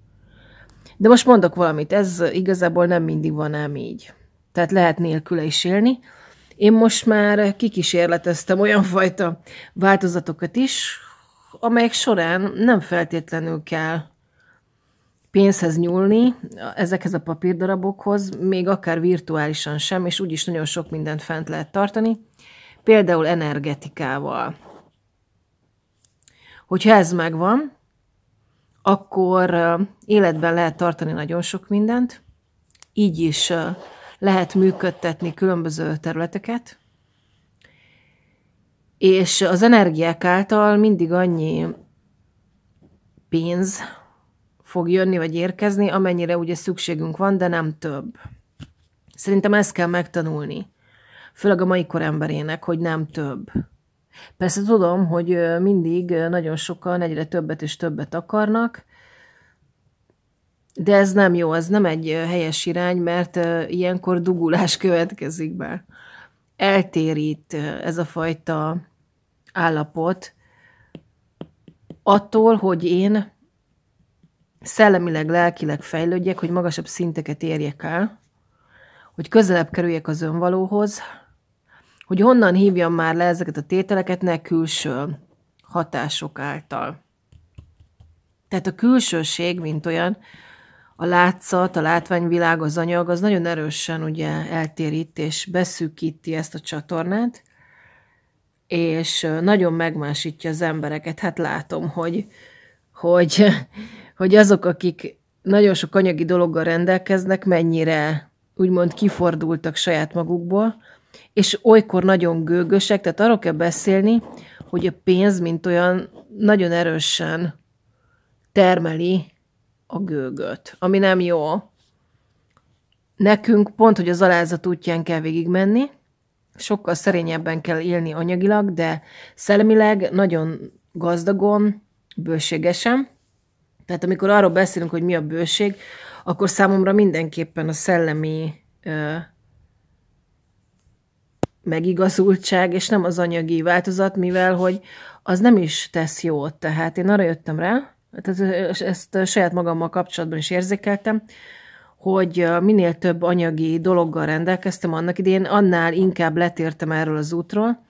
Speaker 1: De most mondok valamit, ez igazából nem mindig van ám így. Tehát lehet nélküle is élni. Én most már kikísérleteztem olyan fajta változatokat is, amelyek során nem feltétlenül kell pénzhez nyúlni ezekhez a papírdarabokhoz, még akár virtuálisan sem, és úgyis nagyon sok mindent fent lehet tartani, például energetikával. Hogyha ez megvan, akkor életben lehet tartani nagyon sok mindent, így is lehet működtetni különböző területeket, és az energiák által mindig annyi pénz, fog jönni vagy érkezni, amennyire ugye szükségünk van, de nem több. Szerintem ezt kell megtanulni, főleg a mai kor emberének, hogy nem több. Persze tudom, hogy mindig nagyon sokan egyre többet és többet akarnak, de ez nem jó, ez nem egy helyes irány, mert ilyenkor dugulás következik be. Eltérít ez a fajta állapot attól, hogy én szellemileg, lelkileg fejlődjek, hogy magasabb szinteket érjek el, hogy közelebb kerüljek az önvalóhoz, hogy honnan hívjam már le ezeket a tételeket, ne külső hatások által. Tehát a külsőség, mint olyan, a látszat, a látványvilág, az anyag, az nagyon erősen ugye eltérít és beszűkíti ezt a csatornát, és nagyon megmásítja az embereket. Hát látom, hogy, hogy hogy azok, akik nagyon sok anyagi dologgal rendelkeznek, mennyire úgymond kifordultak saját magukból, és olykor nagyon gőgösek, tehát arról kell beszélni, hogy a pénz, mint olyan, nagyon erősen termeli a gőgöt, ami nem jó. Nekünk pont, hogy az alázat útján kell végigmenni, sokkal szerényebben kell élni anyagilag, de szellemileg nagyon gazdagon, bőségesen, tehát amikor arról beszélünk, hogy mi a bőség, akkor számomra mindenképpen a szellemi ö, megigazultság, és nem az anyagi változat, mivel hogy az nem is tesz jót. Tehát én arra jöttem rá, tehát ezt saját magammal kapcsolatban is érzékeltem, hogy minél több anyagi dologgal rendelkeztem annak idén, annál inkább letértem erről az útról,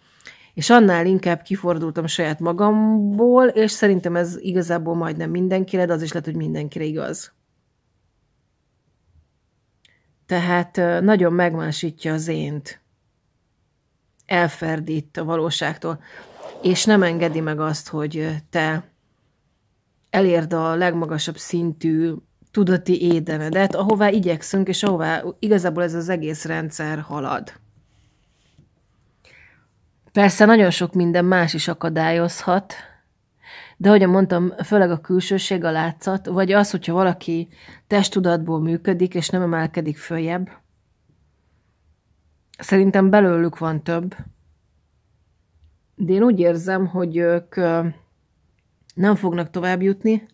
Speaker 1: és annál inkább kifordultam saját magamból, és szerintem ez igazából majdnem mindenkire, de az is lehet, hogy mindenkire igaz. Tehát nagyon megmásítja az ént. Elferdít a valóságtól, és nem engedi meg azt, hogy te elérd a legmagasabb szintű tudati édenedet, ahová igyekszünk, és ahová igazából ez az egész rendszer halad. Persze nagyon sok minden más is akadályozhat, de ahogy mondtam, főleg a külsőség, a látszat, vagy az, hogyha valaki testudatból működik, és nem emelkedik följebb, szerintem belőlük van több. De én úgy érzem, hogy ők nem fognak tovább jutni,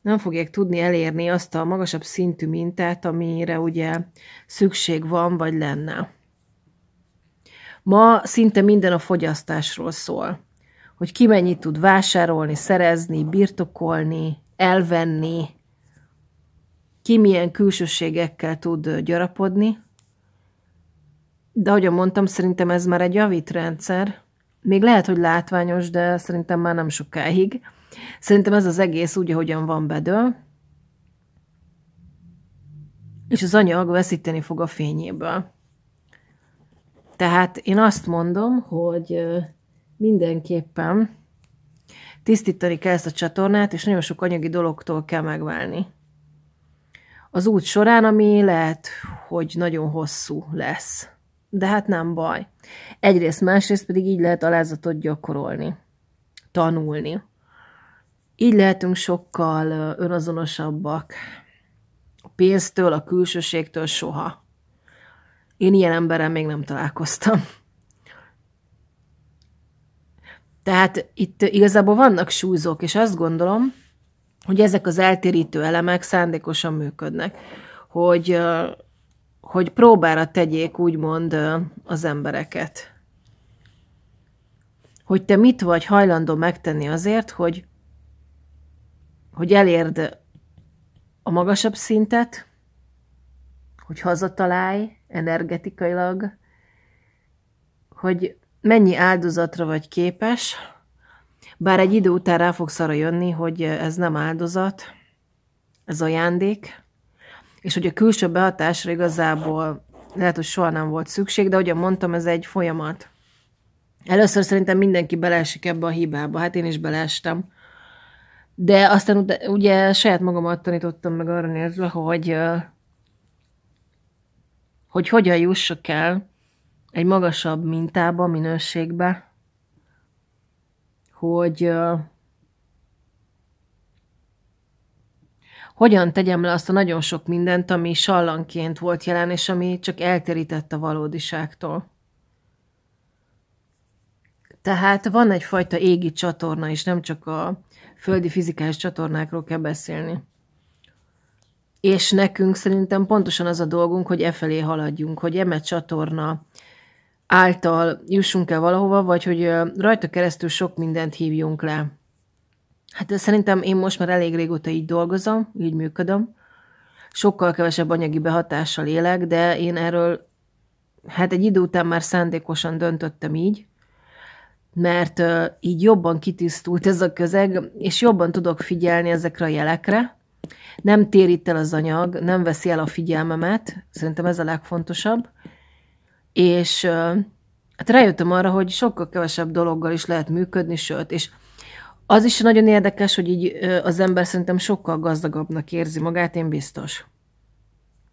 Speaker 1: nem fogják tudni elérni azt a magasabb szintű mintát, amire ugye szükség van, vagy lenne. Ma szinte minden a fogyasztásról szól, hogy ki mennyit tud vásárolni, szerezni, birtokolni, elvenni, ki milyen külsőségekkel tud gyarapodni. De ahogy mondtam, szerintem ez már egy javít rendszer. Még lehet, hogy látványos, de szerintem már nem sokáig. Szerintem ez az egész úgy, ahogyan van bedől, és az anyag veszíteni fog a fényéből. Tehát én azt mondom, hogy mindenképpen tisztítani kell ezt a csatornát, és nagyon sok anyagi dologtól kell megválni. Az út során, ami lehet, hogy nagyon hosszú lesz. De hát nem baj. Egyrészt, másrészt pedig így lehet alázatot gyakorolni, tanulni. Így lehetünk sokkal önazonosabbak. A pénztől, a külsőségtől soha. Én ilyen emberrel még nem találkoztam. Tehát itt igazából vannak súlyzók, és azt gondolom, hogy ezek az eltérítő elemek szándékosan működnek, hogy, hogy próbára tegyék úgymond az embereket. Hogy te mit vagy hajlandó megtenni azért, hogy, hogy elérd a magasabb szintet, hogy hazatalálj, energetikailag, hogy mennyi áldozatra vagy képes, bár egy idő után rá fogsz arra jönni, hogy ez nem áldozat, ez ajándék, és hogy a külső behatásra igazából lehet, hogy soha nem volt szükség, de ahogy mondtam, ez egy folyamat. Először szerintem mindenki beleesik ebbe a hibába, hát én is beleestem. De aztán ugye saját magamat tanítottam meg arra nézve, hogy hogy hogyan jussak el egy magasabb mintába, minőségbe, hogy hogyan tegyem le azt a nagyon sok mindent, ami sallanként volt jelen, és ami csak elterített a valódiságtól. Tehát van egyfajta égi csatorna, és nem csak a földi fizikás csatornákról kell beszélni és nekünk szerintem pontosan az a dolgunk, hogy e felé haladjunk, hogy eme csatorna által jussunk el valahova, vagy hogy rajta keresztül sok mindent hívjunk le. Hát szerintem én most már elég régóta így dolgozom, így működöm, sokkal kevesebb anyagi behatással élek, de én erről hát egy idő után már szándékosan döntöttem így, mert így jobban kitisztult ez a közeg, és jobban tudok figyelni ezekre a jelekre, nem térít el az anyag, nem veszi el a figyelmemet, szerintem ez a legfontosabb, és hát rájöttem arra, hogy sokkal kevesebb dologgal is lehet működni, sőt, és az is nagyon érdekes, hogy így az ember szerintem sokkal gazdagabbnak érzi magát, én biztos.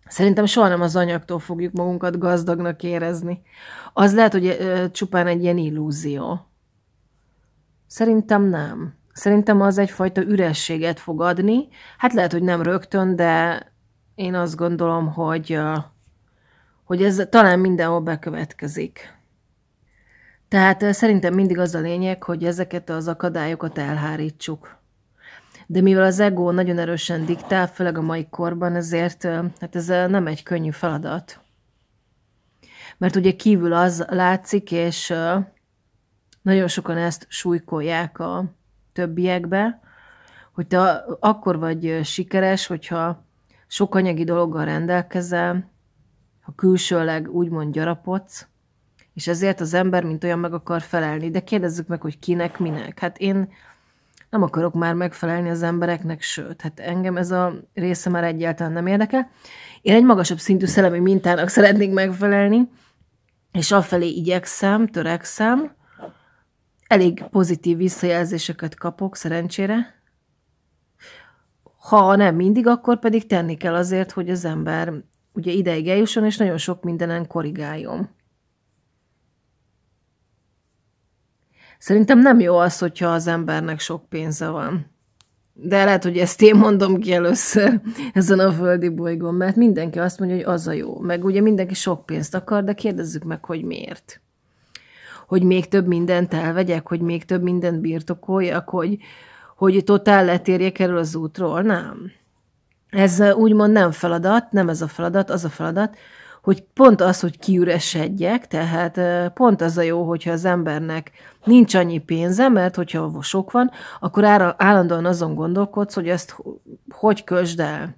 Speaker 1: Szerintem soha nem az anyagtól fogjuk magunkat gazdagnak érezni. Az lehet, hogy csupán egy ilyen illúzió. Szerintem nem. Szerintem az egyfajta ürességet fog adni. Hát lehet, hogy nem rögtön, de én azt gondolom, hogy, hogy ez talán mindenhol bekövetkezik. Tehát szerintem mindig az a lényeg, hogy ezeket az akadályokat elhárítsuk. De mivel az ego nagyon erősen diktál, főleg a mai korban, ezért hát ez nem egy könnyű feladat. Mert ugye kívül az látszik, és nagyon sokan ezt súlykolják a, többiekbe, hogy te akkor vagy sikeres, hogyha sok anyagi dologgal rendelkezel, ha külsőleg úgymond gyarapodsz, és ezért az ember mint olyan meg akar felelni. De kérdezzük meg, hogy kinek, minek. Hát én nem akarok már megfelelni az embereknek, sőt, hát engem ez a része már egyáltalán nem érdekel. Én egy magasabb szintű szellemi mintának szeretnék megfelelni, és afelé igyekszem, törekszem, elég pozitív visszajelzéseket kapok, szerencsére. Ha nem mindig, akkor pedig tenni kell azért, hogy az ember ugye ideig eljusson, és nagyon sok mindenen korrigáljon. Szerintem nem jó az, hogyha az embernek sok pénze van. De lehet, hogy ezt én mondom ki először ezen a földi bolygón, mert mindenki azt mondja, hogy az a jó. Meg ugye mindenki sok pénzt akar, de kérdezzük meg, hogy miért hogy még több mindent elvegyek, hogy még több mindent birtokoljak, hogy, hogy totál letérjek erről az útról. Nem. Ez úgymond nem feladat, nem ez a feladat, az a feladat, hogy pont az, hogy kiüresedjek, tehát pont az a jó, hogyha az embernek nincs annyi pénze, mert hogyha sok van, akkor állandóan azon gondolkodsz, hogy ezt hogy kösd el.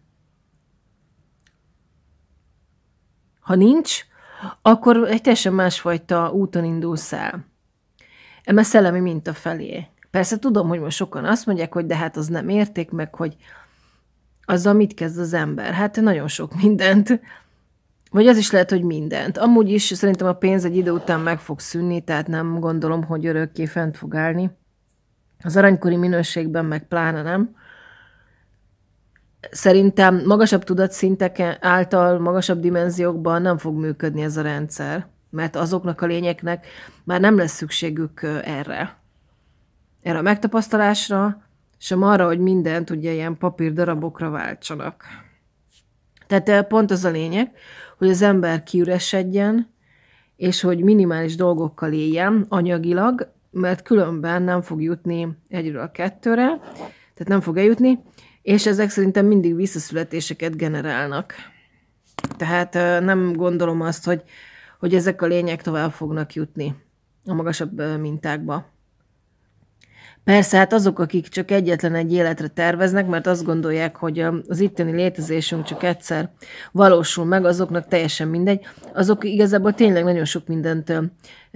Speaker 1: Ha nincs, akkor egy teljesen másfajta úton indulsz el. Eme szellemi minta felé. Persze tudom, hogy most sokan azt mondják, hogy de hát az nem érték, meg hogy azzal mit kezd az ember. Hát nagyon sok mindent. Vagy az is lehet, hogy mindent. Amúgy is szerintem a pénz egy idő után meg fog szűnni, tehát nem gondolom, hogy örökké fent fog állni. Az aranykori minőségben meg pláne nem szerintem magasabb tudatszinteken által, magasabb dimenziókban nem fog működni ez a rendszer, mert azoknak a lényeknek már nem lesz szükségük erre. Erre a megtapasztalásra, sem arra, hogy mindent ugye ilyen papír darabokra váltsanak. Tehát pont az a lényeg, hogy az ember kiüresedjen, és hogy minimális dolgokkal éljen anyagilag, mert különben nem fog jutni egyről a kettőre, tehát nem fog eljutni, és ezek szerintem mindig visszaszületéseket generálnak. Tehát nem gondolom azt, hogy, hogy ezek a lények tovább fognak jutni a magasabb mintákba. Persze, hát azok, akik csak egyetlen egy életre terveznek, mert azt gondolják, hogy az itteni létezésünk csak egyszer valósul meg, azoknak teljesen mindegy, azok igazából tényleg nagyon sok mindent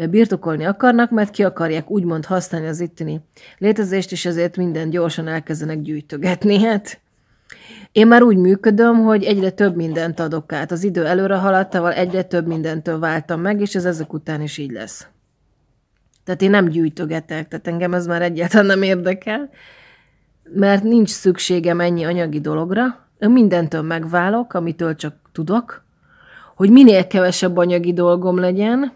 Speaker 1: birtokolni akarnak, mert ki akarják úgymond használni az itteni létezést, és ezért mindent gyorsan elkezdenek gyűjtögetni. Hát én már úgy működöm, hogy egyre több mindent adok át. Az idő előre haladtával egyre több mindentől váltam meg, és ez ezek után is így lesz. Tehát én nem gyűjtögetek, tehát engem ez már egyáltalán nem érdekel, mert nincs szükségem ennyi anyagi dologra. Én mindentől megválok, amitől csak tudok, hogy minél kevesebb anyagi dolgom legyen.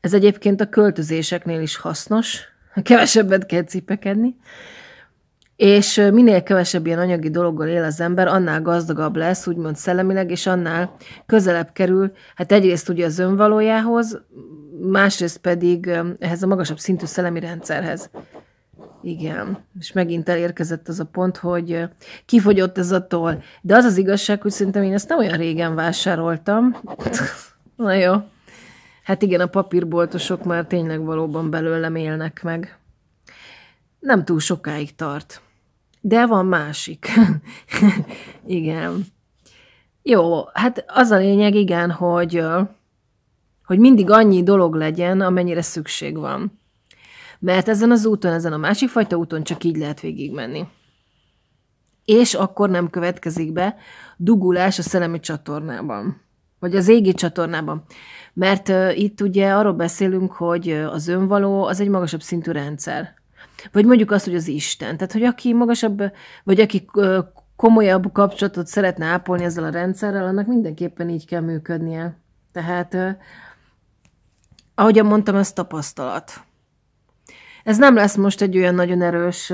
Speaker 1: Ez egyébként a költözéseknél is hasznos, kevesebbet kell cipekedni. És minél kevesebb ilyen anyagi dologgal él az ember, annál gazdagabb lesz, úgymond szellemileg, és annál közelebb kerül, hát egyrészt ugye az önvalójához, másrészt pedig ehhez a magasabb szintű szellemi rendszerhez. Igen, és megint elérkezett az a pont, hogy kifogyott ez a toll. De az az igazság, hogy szerintem én ezt nem olyan régen vásároltam. Na jó. Hát igen, a papírboltosok már tényleg valóban belőlem élnek meg. Nem túl sokáig tart. De van másik. igen. Jó, hát az a lényeg, igen, hogy hogy mindig annyi dolog legyen, amennyire szükség van. Mert ezen az úton, ezen a másik fajta úton csak így lehet végigmenni. És akkor nem következik be dugulás a szellemi csatornában, vagy az égi csatornában. Mert uh, itt ugye arról beszélünk, hogy az önvaló az egy magasabb szintű rendszer. Vagy mondjuk azt, hogy az Isten. Tehát, hogy aki magasabb, vagy aki uh, komolyabb kapcsolatot szeretne ápolni ezzel a rendszerrel, annak mindenképpen így kell működnie. Tehát uh, ahogyan mondtam, ez tapasztalat. Ez nem lesz most egy olyan nagyon erős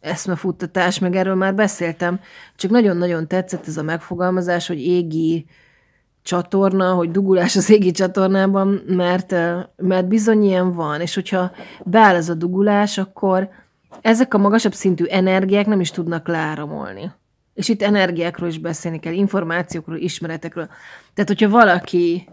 Speaker 1: eszmefuttatás, meg erről már beszéltem, csak nagyon-nagyon tetszett ez a megfogalmazás, hogy égi csatorna, hogy dugulás az égi csatornában, mert, mert bizony ilyen van, és hogyha beáll ez a dugulás, akkor ezek a magasabb szintű energiák nem is tudnak leáramolni. És itt energiákról is beszélni kell, információkról, ismeretekről. Tehát, hogyha valaki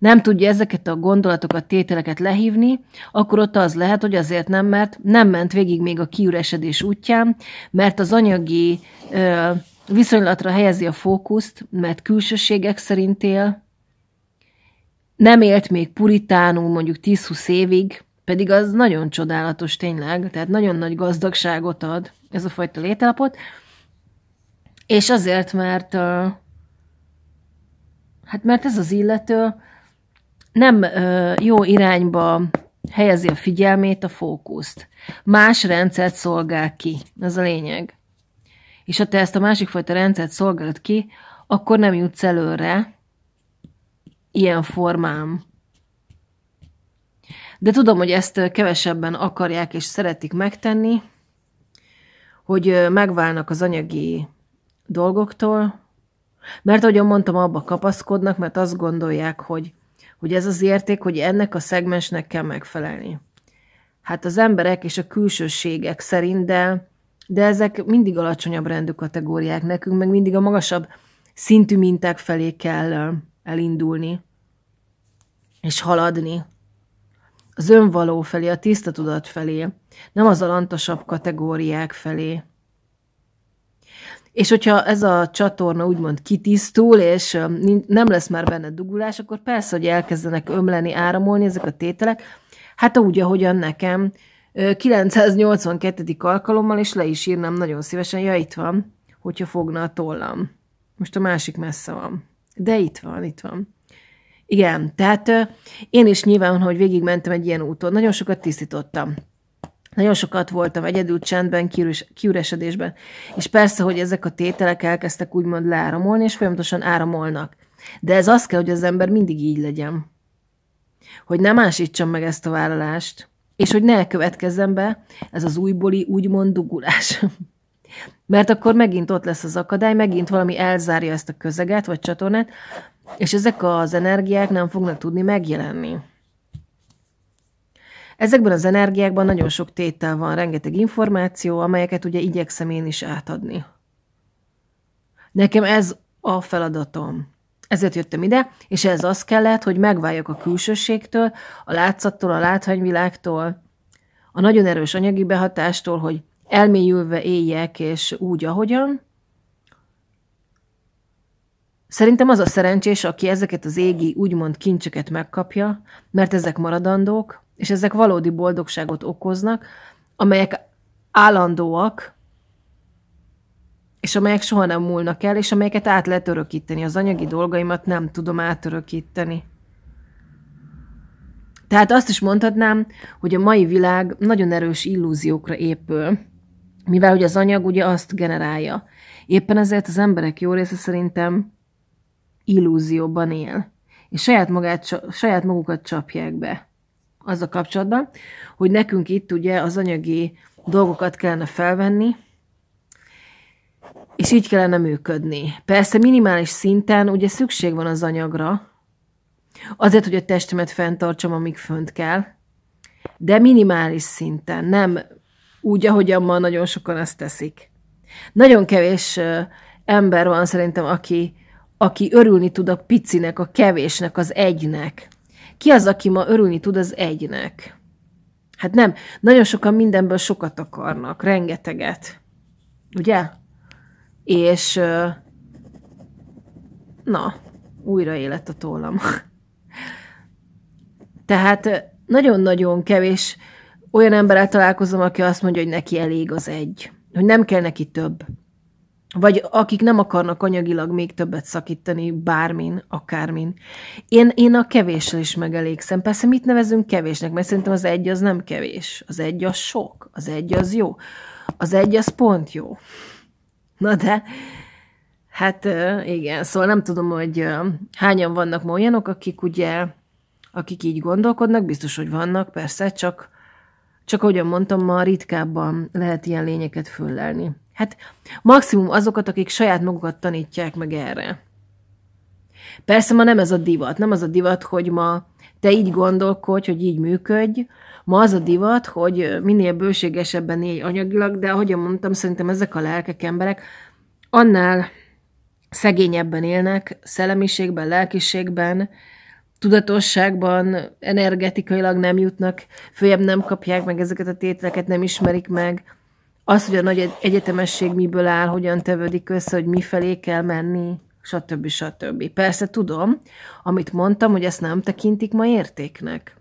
Speaker 1: nem tudja ezeket a gondolatokat, tételeket lehívni, akkor ott az lehet, hogy azért nem, mert nem ment végig még a kiüresedés útján, mert az anyagi ö, viszonylatra helyezi a fókuszt, mert külsőségek szerint él, nem élt még puritánul mondjuk 10-20 évig, pedig az nagyon csodálatos tényleg, tehát nagyon nagy gazdagságot ad ez a fajta lételapot, és azért, mert uh, hát mert ez az illető nem ö, jó irányba helyezi a figyelmét, a fókuszt. Más rendszert szolgál ki. Ez a lényeg. És ha te ezt a másik fajta rendszert szolgálod ki, akkor nem jutsz előre ilyen formám. De tudom, hogy ezt kevesebben akarják és szeretik megtenni, hogy megválnak az anyagi dolgoktól, mert ahogy mondtam, abba kapaszkodnak, mert azt gondolják, hogy hogy ez az érték, hogy ennek a szegmensnek kell megfelelni. Hát az emberek és a külsőségek szerint, de, de ezek mindig alacsonyabb rendű kategóriák nekünk, meg mindig a magasabb szintű minták felé kell elindulni és haladni. Az önvaló felé, a tiszta tudat felé, nem az alantosabb kategóriák felé. És hogyha ez a csatorna úgymond kitisztul, és nem lesz már benne dugulás, akkor persze, hogy elkezdenek ömleni, áramolni ezek a tételek. Hát úgy, ahogyan nekem 982. alkalommal, és le is írnám nagyon szívesen, ja, itt van, hogyha fogna a tollam. Most a másik messze van. De itt van, itt van. Igen, tehát én is nyilván, hogy végigmentem egy ilyen úton, nagyon sokat tisztítottam. Nagyon sokat voltam egyedül csendben, kiüresedésben, és persze, hogy ezek a tételek elkezdtek úgymond leáramolni, és folyamatosan áramolnak. De ez az kell, hogy az ember mindig így legyen. Hogy nem másítsam meg ezt a vállalást, és hogy ne következzen be ez az újbóli úgymond dugulás. Mert akkor megint ott lesz az akadály, megint valami elzárja ezt a közeget vagy csatornát, és ezek az energiák nem fognak tudni megjelenni. Ezekben az energiákban nagyon sok tétel van, rengeteg információ, amelyeket ugye igyekszem én is átadni. Nekem ez a feladatom. Ezért jöttem ide, és ez az kellett, hogy megváljak a külsőségtől, a látszattól, a látványvilágtól, a nagyon erős anyagi behatástól, hogy elmélyülve éljek, és úgy, ahogyan. Szerintem az a szerencsés, aki ezeket az égi úgymond kincseket megkapja, mert ezek maradandók, és ezek valódi boldogságot okoznak, amelyek állandóak, és amelyek soha nem múlnak el, és amelyeket át lehet örökíteni. Az anyagi dolgaimat nem tudom átörökíteni. Tehát azt is mondhatnám, hogy a mai világ nagyon erős illúziókra épül, mivel hogy az anyag ugye azt generálja. Éppen ezért az emberek jó része szerintem illúzióban él, és saját, magát, saját magukat csapják be az a kapcsolatban, hogy nekünk itt ugye az anyagi dolgokat kellene felvenni, és így kellene működni. Persze minimális szinten ugye szükség van az anyagra, azért, hogy a testemet fenntartsam, amíg fönt kell, de minimális szinten, nem úgy, ahogyan ma nagyon sokan ezt teszik. Nagyon kevés ember van szerintem, aki, aki örülni tud a picinek, a kevésnek, az egynek. Ki az, aki ma örülni tud az egynek? Hát nem, nagyon sokan mindenből sokat akarnak, rengeteget. Ugye? És na, újra élet a tollam. Tehát nagyon-nagyon kevés olyan emberrel találkozom, aki azt mondja, hogy neki elég az egy. Hogy nem kell neki több vagy akik nem akarnak anyagilag még többet szakítani bármin, akármin. Én, én a kevéssel is megelégszem. Persze mit nevezünk kevésnek, mert szerintem az egy az nem kevés. Az egy az sok, az egy az jó, az egy az pont jó. Na de, hát igen, szóval nem tudom, hogy hányan vannak ma olyanok, akik ugye, akik így gondolkodnak, biztos, hogy vannak, persze, csak, csak ahogyan mondtam, ma ritkábban lehet ilyen lényeket föllelni. Hát maximum azokat, akik saját magukat tanítják meg erre. Persze ma nem ez a divat, nem az a divat, hogy ma te így gondolkodj, hogy így működj. Ma az a divat, hogy minél bőségesebben élj anyagilag, de ahogy mondtam, szerintem ezek a lelkek emberek annál szegényebben élnek, szellemiségben, lelkiségben, tudatosságban, energetikailag nem jutnak, főjebb nem kapják meg ezeket a tételeket, nem ismerik meg az, hogy a nagy egyetemesség miből áll, hogyan tevődik össze, hogy mifelé kell menni, stb. stb. Persze tudom, amit mondtam, hogy ezt nem tekintik ma értéknek.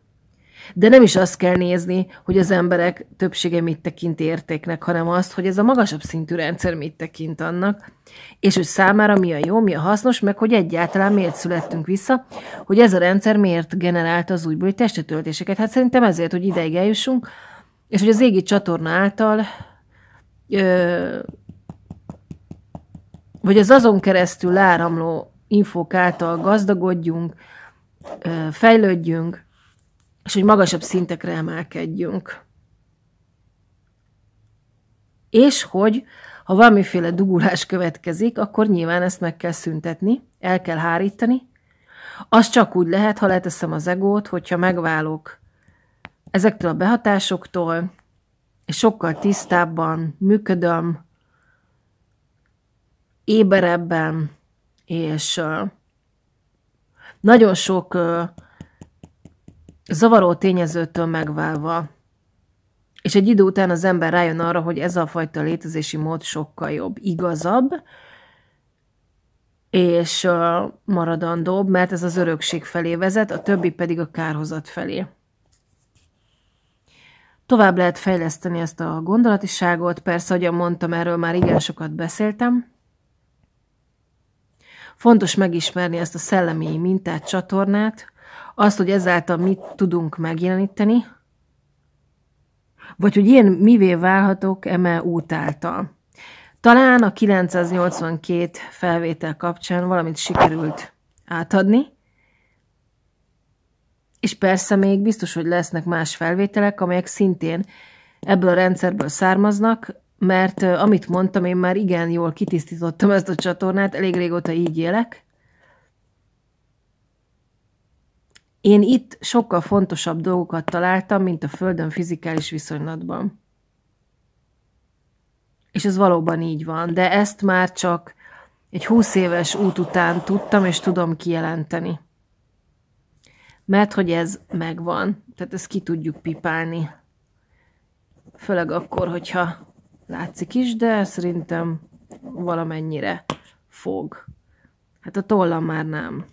Speaker 1: De nem is azt kell nézni, hogy az emberek többsége mit tekint értéknek, hanem azt, hogy ez a magasabb szintű rendszer mit tekint annak, és hogy számára mi a jó, mi a hasznos, meg hogy egyáltalán miért születtünk vissza, hogy ez a rendszer miért generálta az újbóli testetöltéseket. Hát szerintem ezért, hogy ideig eljussunk, és hogy az égi csatorna által vagy az azon keresztül áramló infók által gazdagodjunk, fejlődjünk, és hogy magasabb szintekre emelkedjünk. És hogy ha valamiféle dugulás következik, akkor nyilván ezt meg kell szüntetni, el kell hárítani. Az csak úgy lehet, ha leteszem az egót, hogyha megválok ezektől a behatásoktól, és sokkal tisztábban működöm, éberebben, és nagyon sok zavaró tényezőtől megválva. És egy idő után az ember rájön arra, hogy ez a fajta létezési mód sokkal jobb, igazabb, és maradandóbb, mert ez az örökség felé vezet, a többi pedig a kárhozat felé. Tovább lehet fejleszteni ezt a gondolatiságot, persze, ahogy mondtam, erről már igen sokat beszéltem. Fontos megismerni ezt a szellemi mintát, csatornát, azt, hogy ezáltal mit tudunk megjeleníteni, vagy hogy én mivé válhatok eme út által. Talán a 982 felvétel kapcsán valamit sikerült átadni, és persze még biztos, hogy lesznek más felvételek, amelyek szintén ebből a rendszerből származnak, mert amit mondtam, én már igen jól kitisztítottam ezt a csatornát, elég régóta így élek. Én itt sokkal fontosabb dolgokat találtam, mint a Földön fizikális viszonylatban. És ez valóban így van, de ezt már csak egy húsz éves út után tudtam és tudom kijelenteni. Mert hogy ez megvan, tehát ezt ki tudjuk pipálni. Főleg akkor, hogyha látszik is, de szerintem valamennyire fog. Hát a tollam már nem.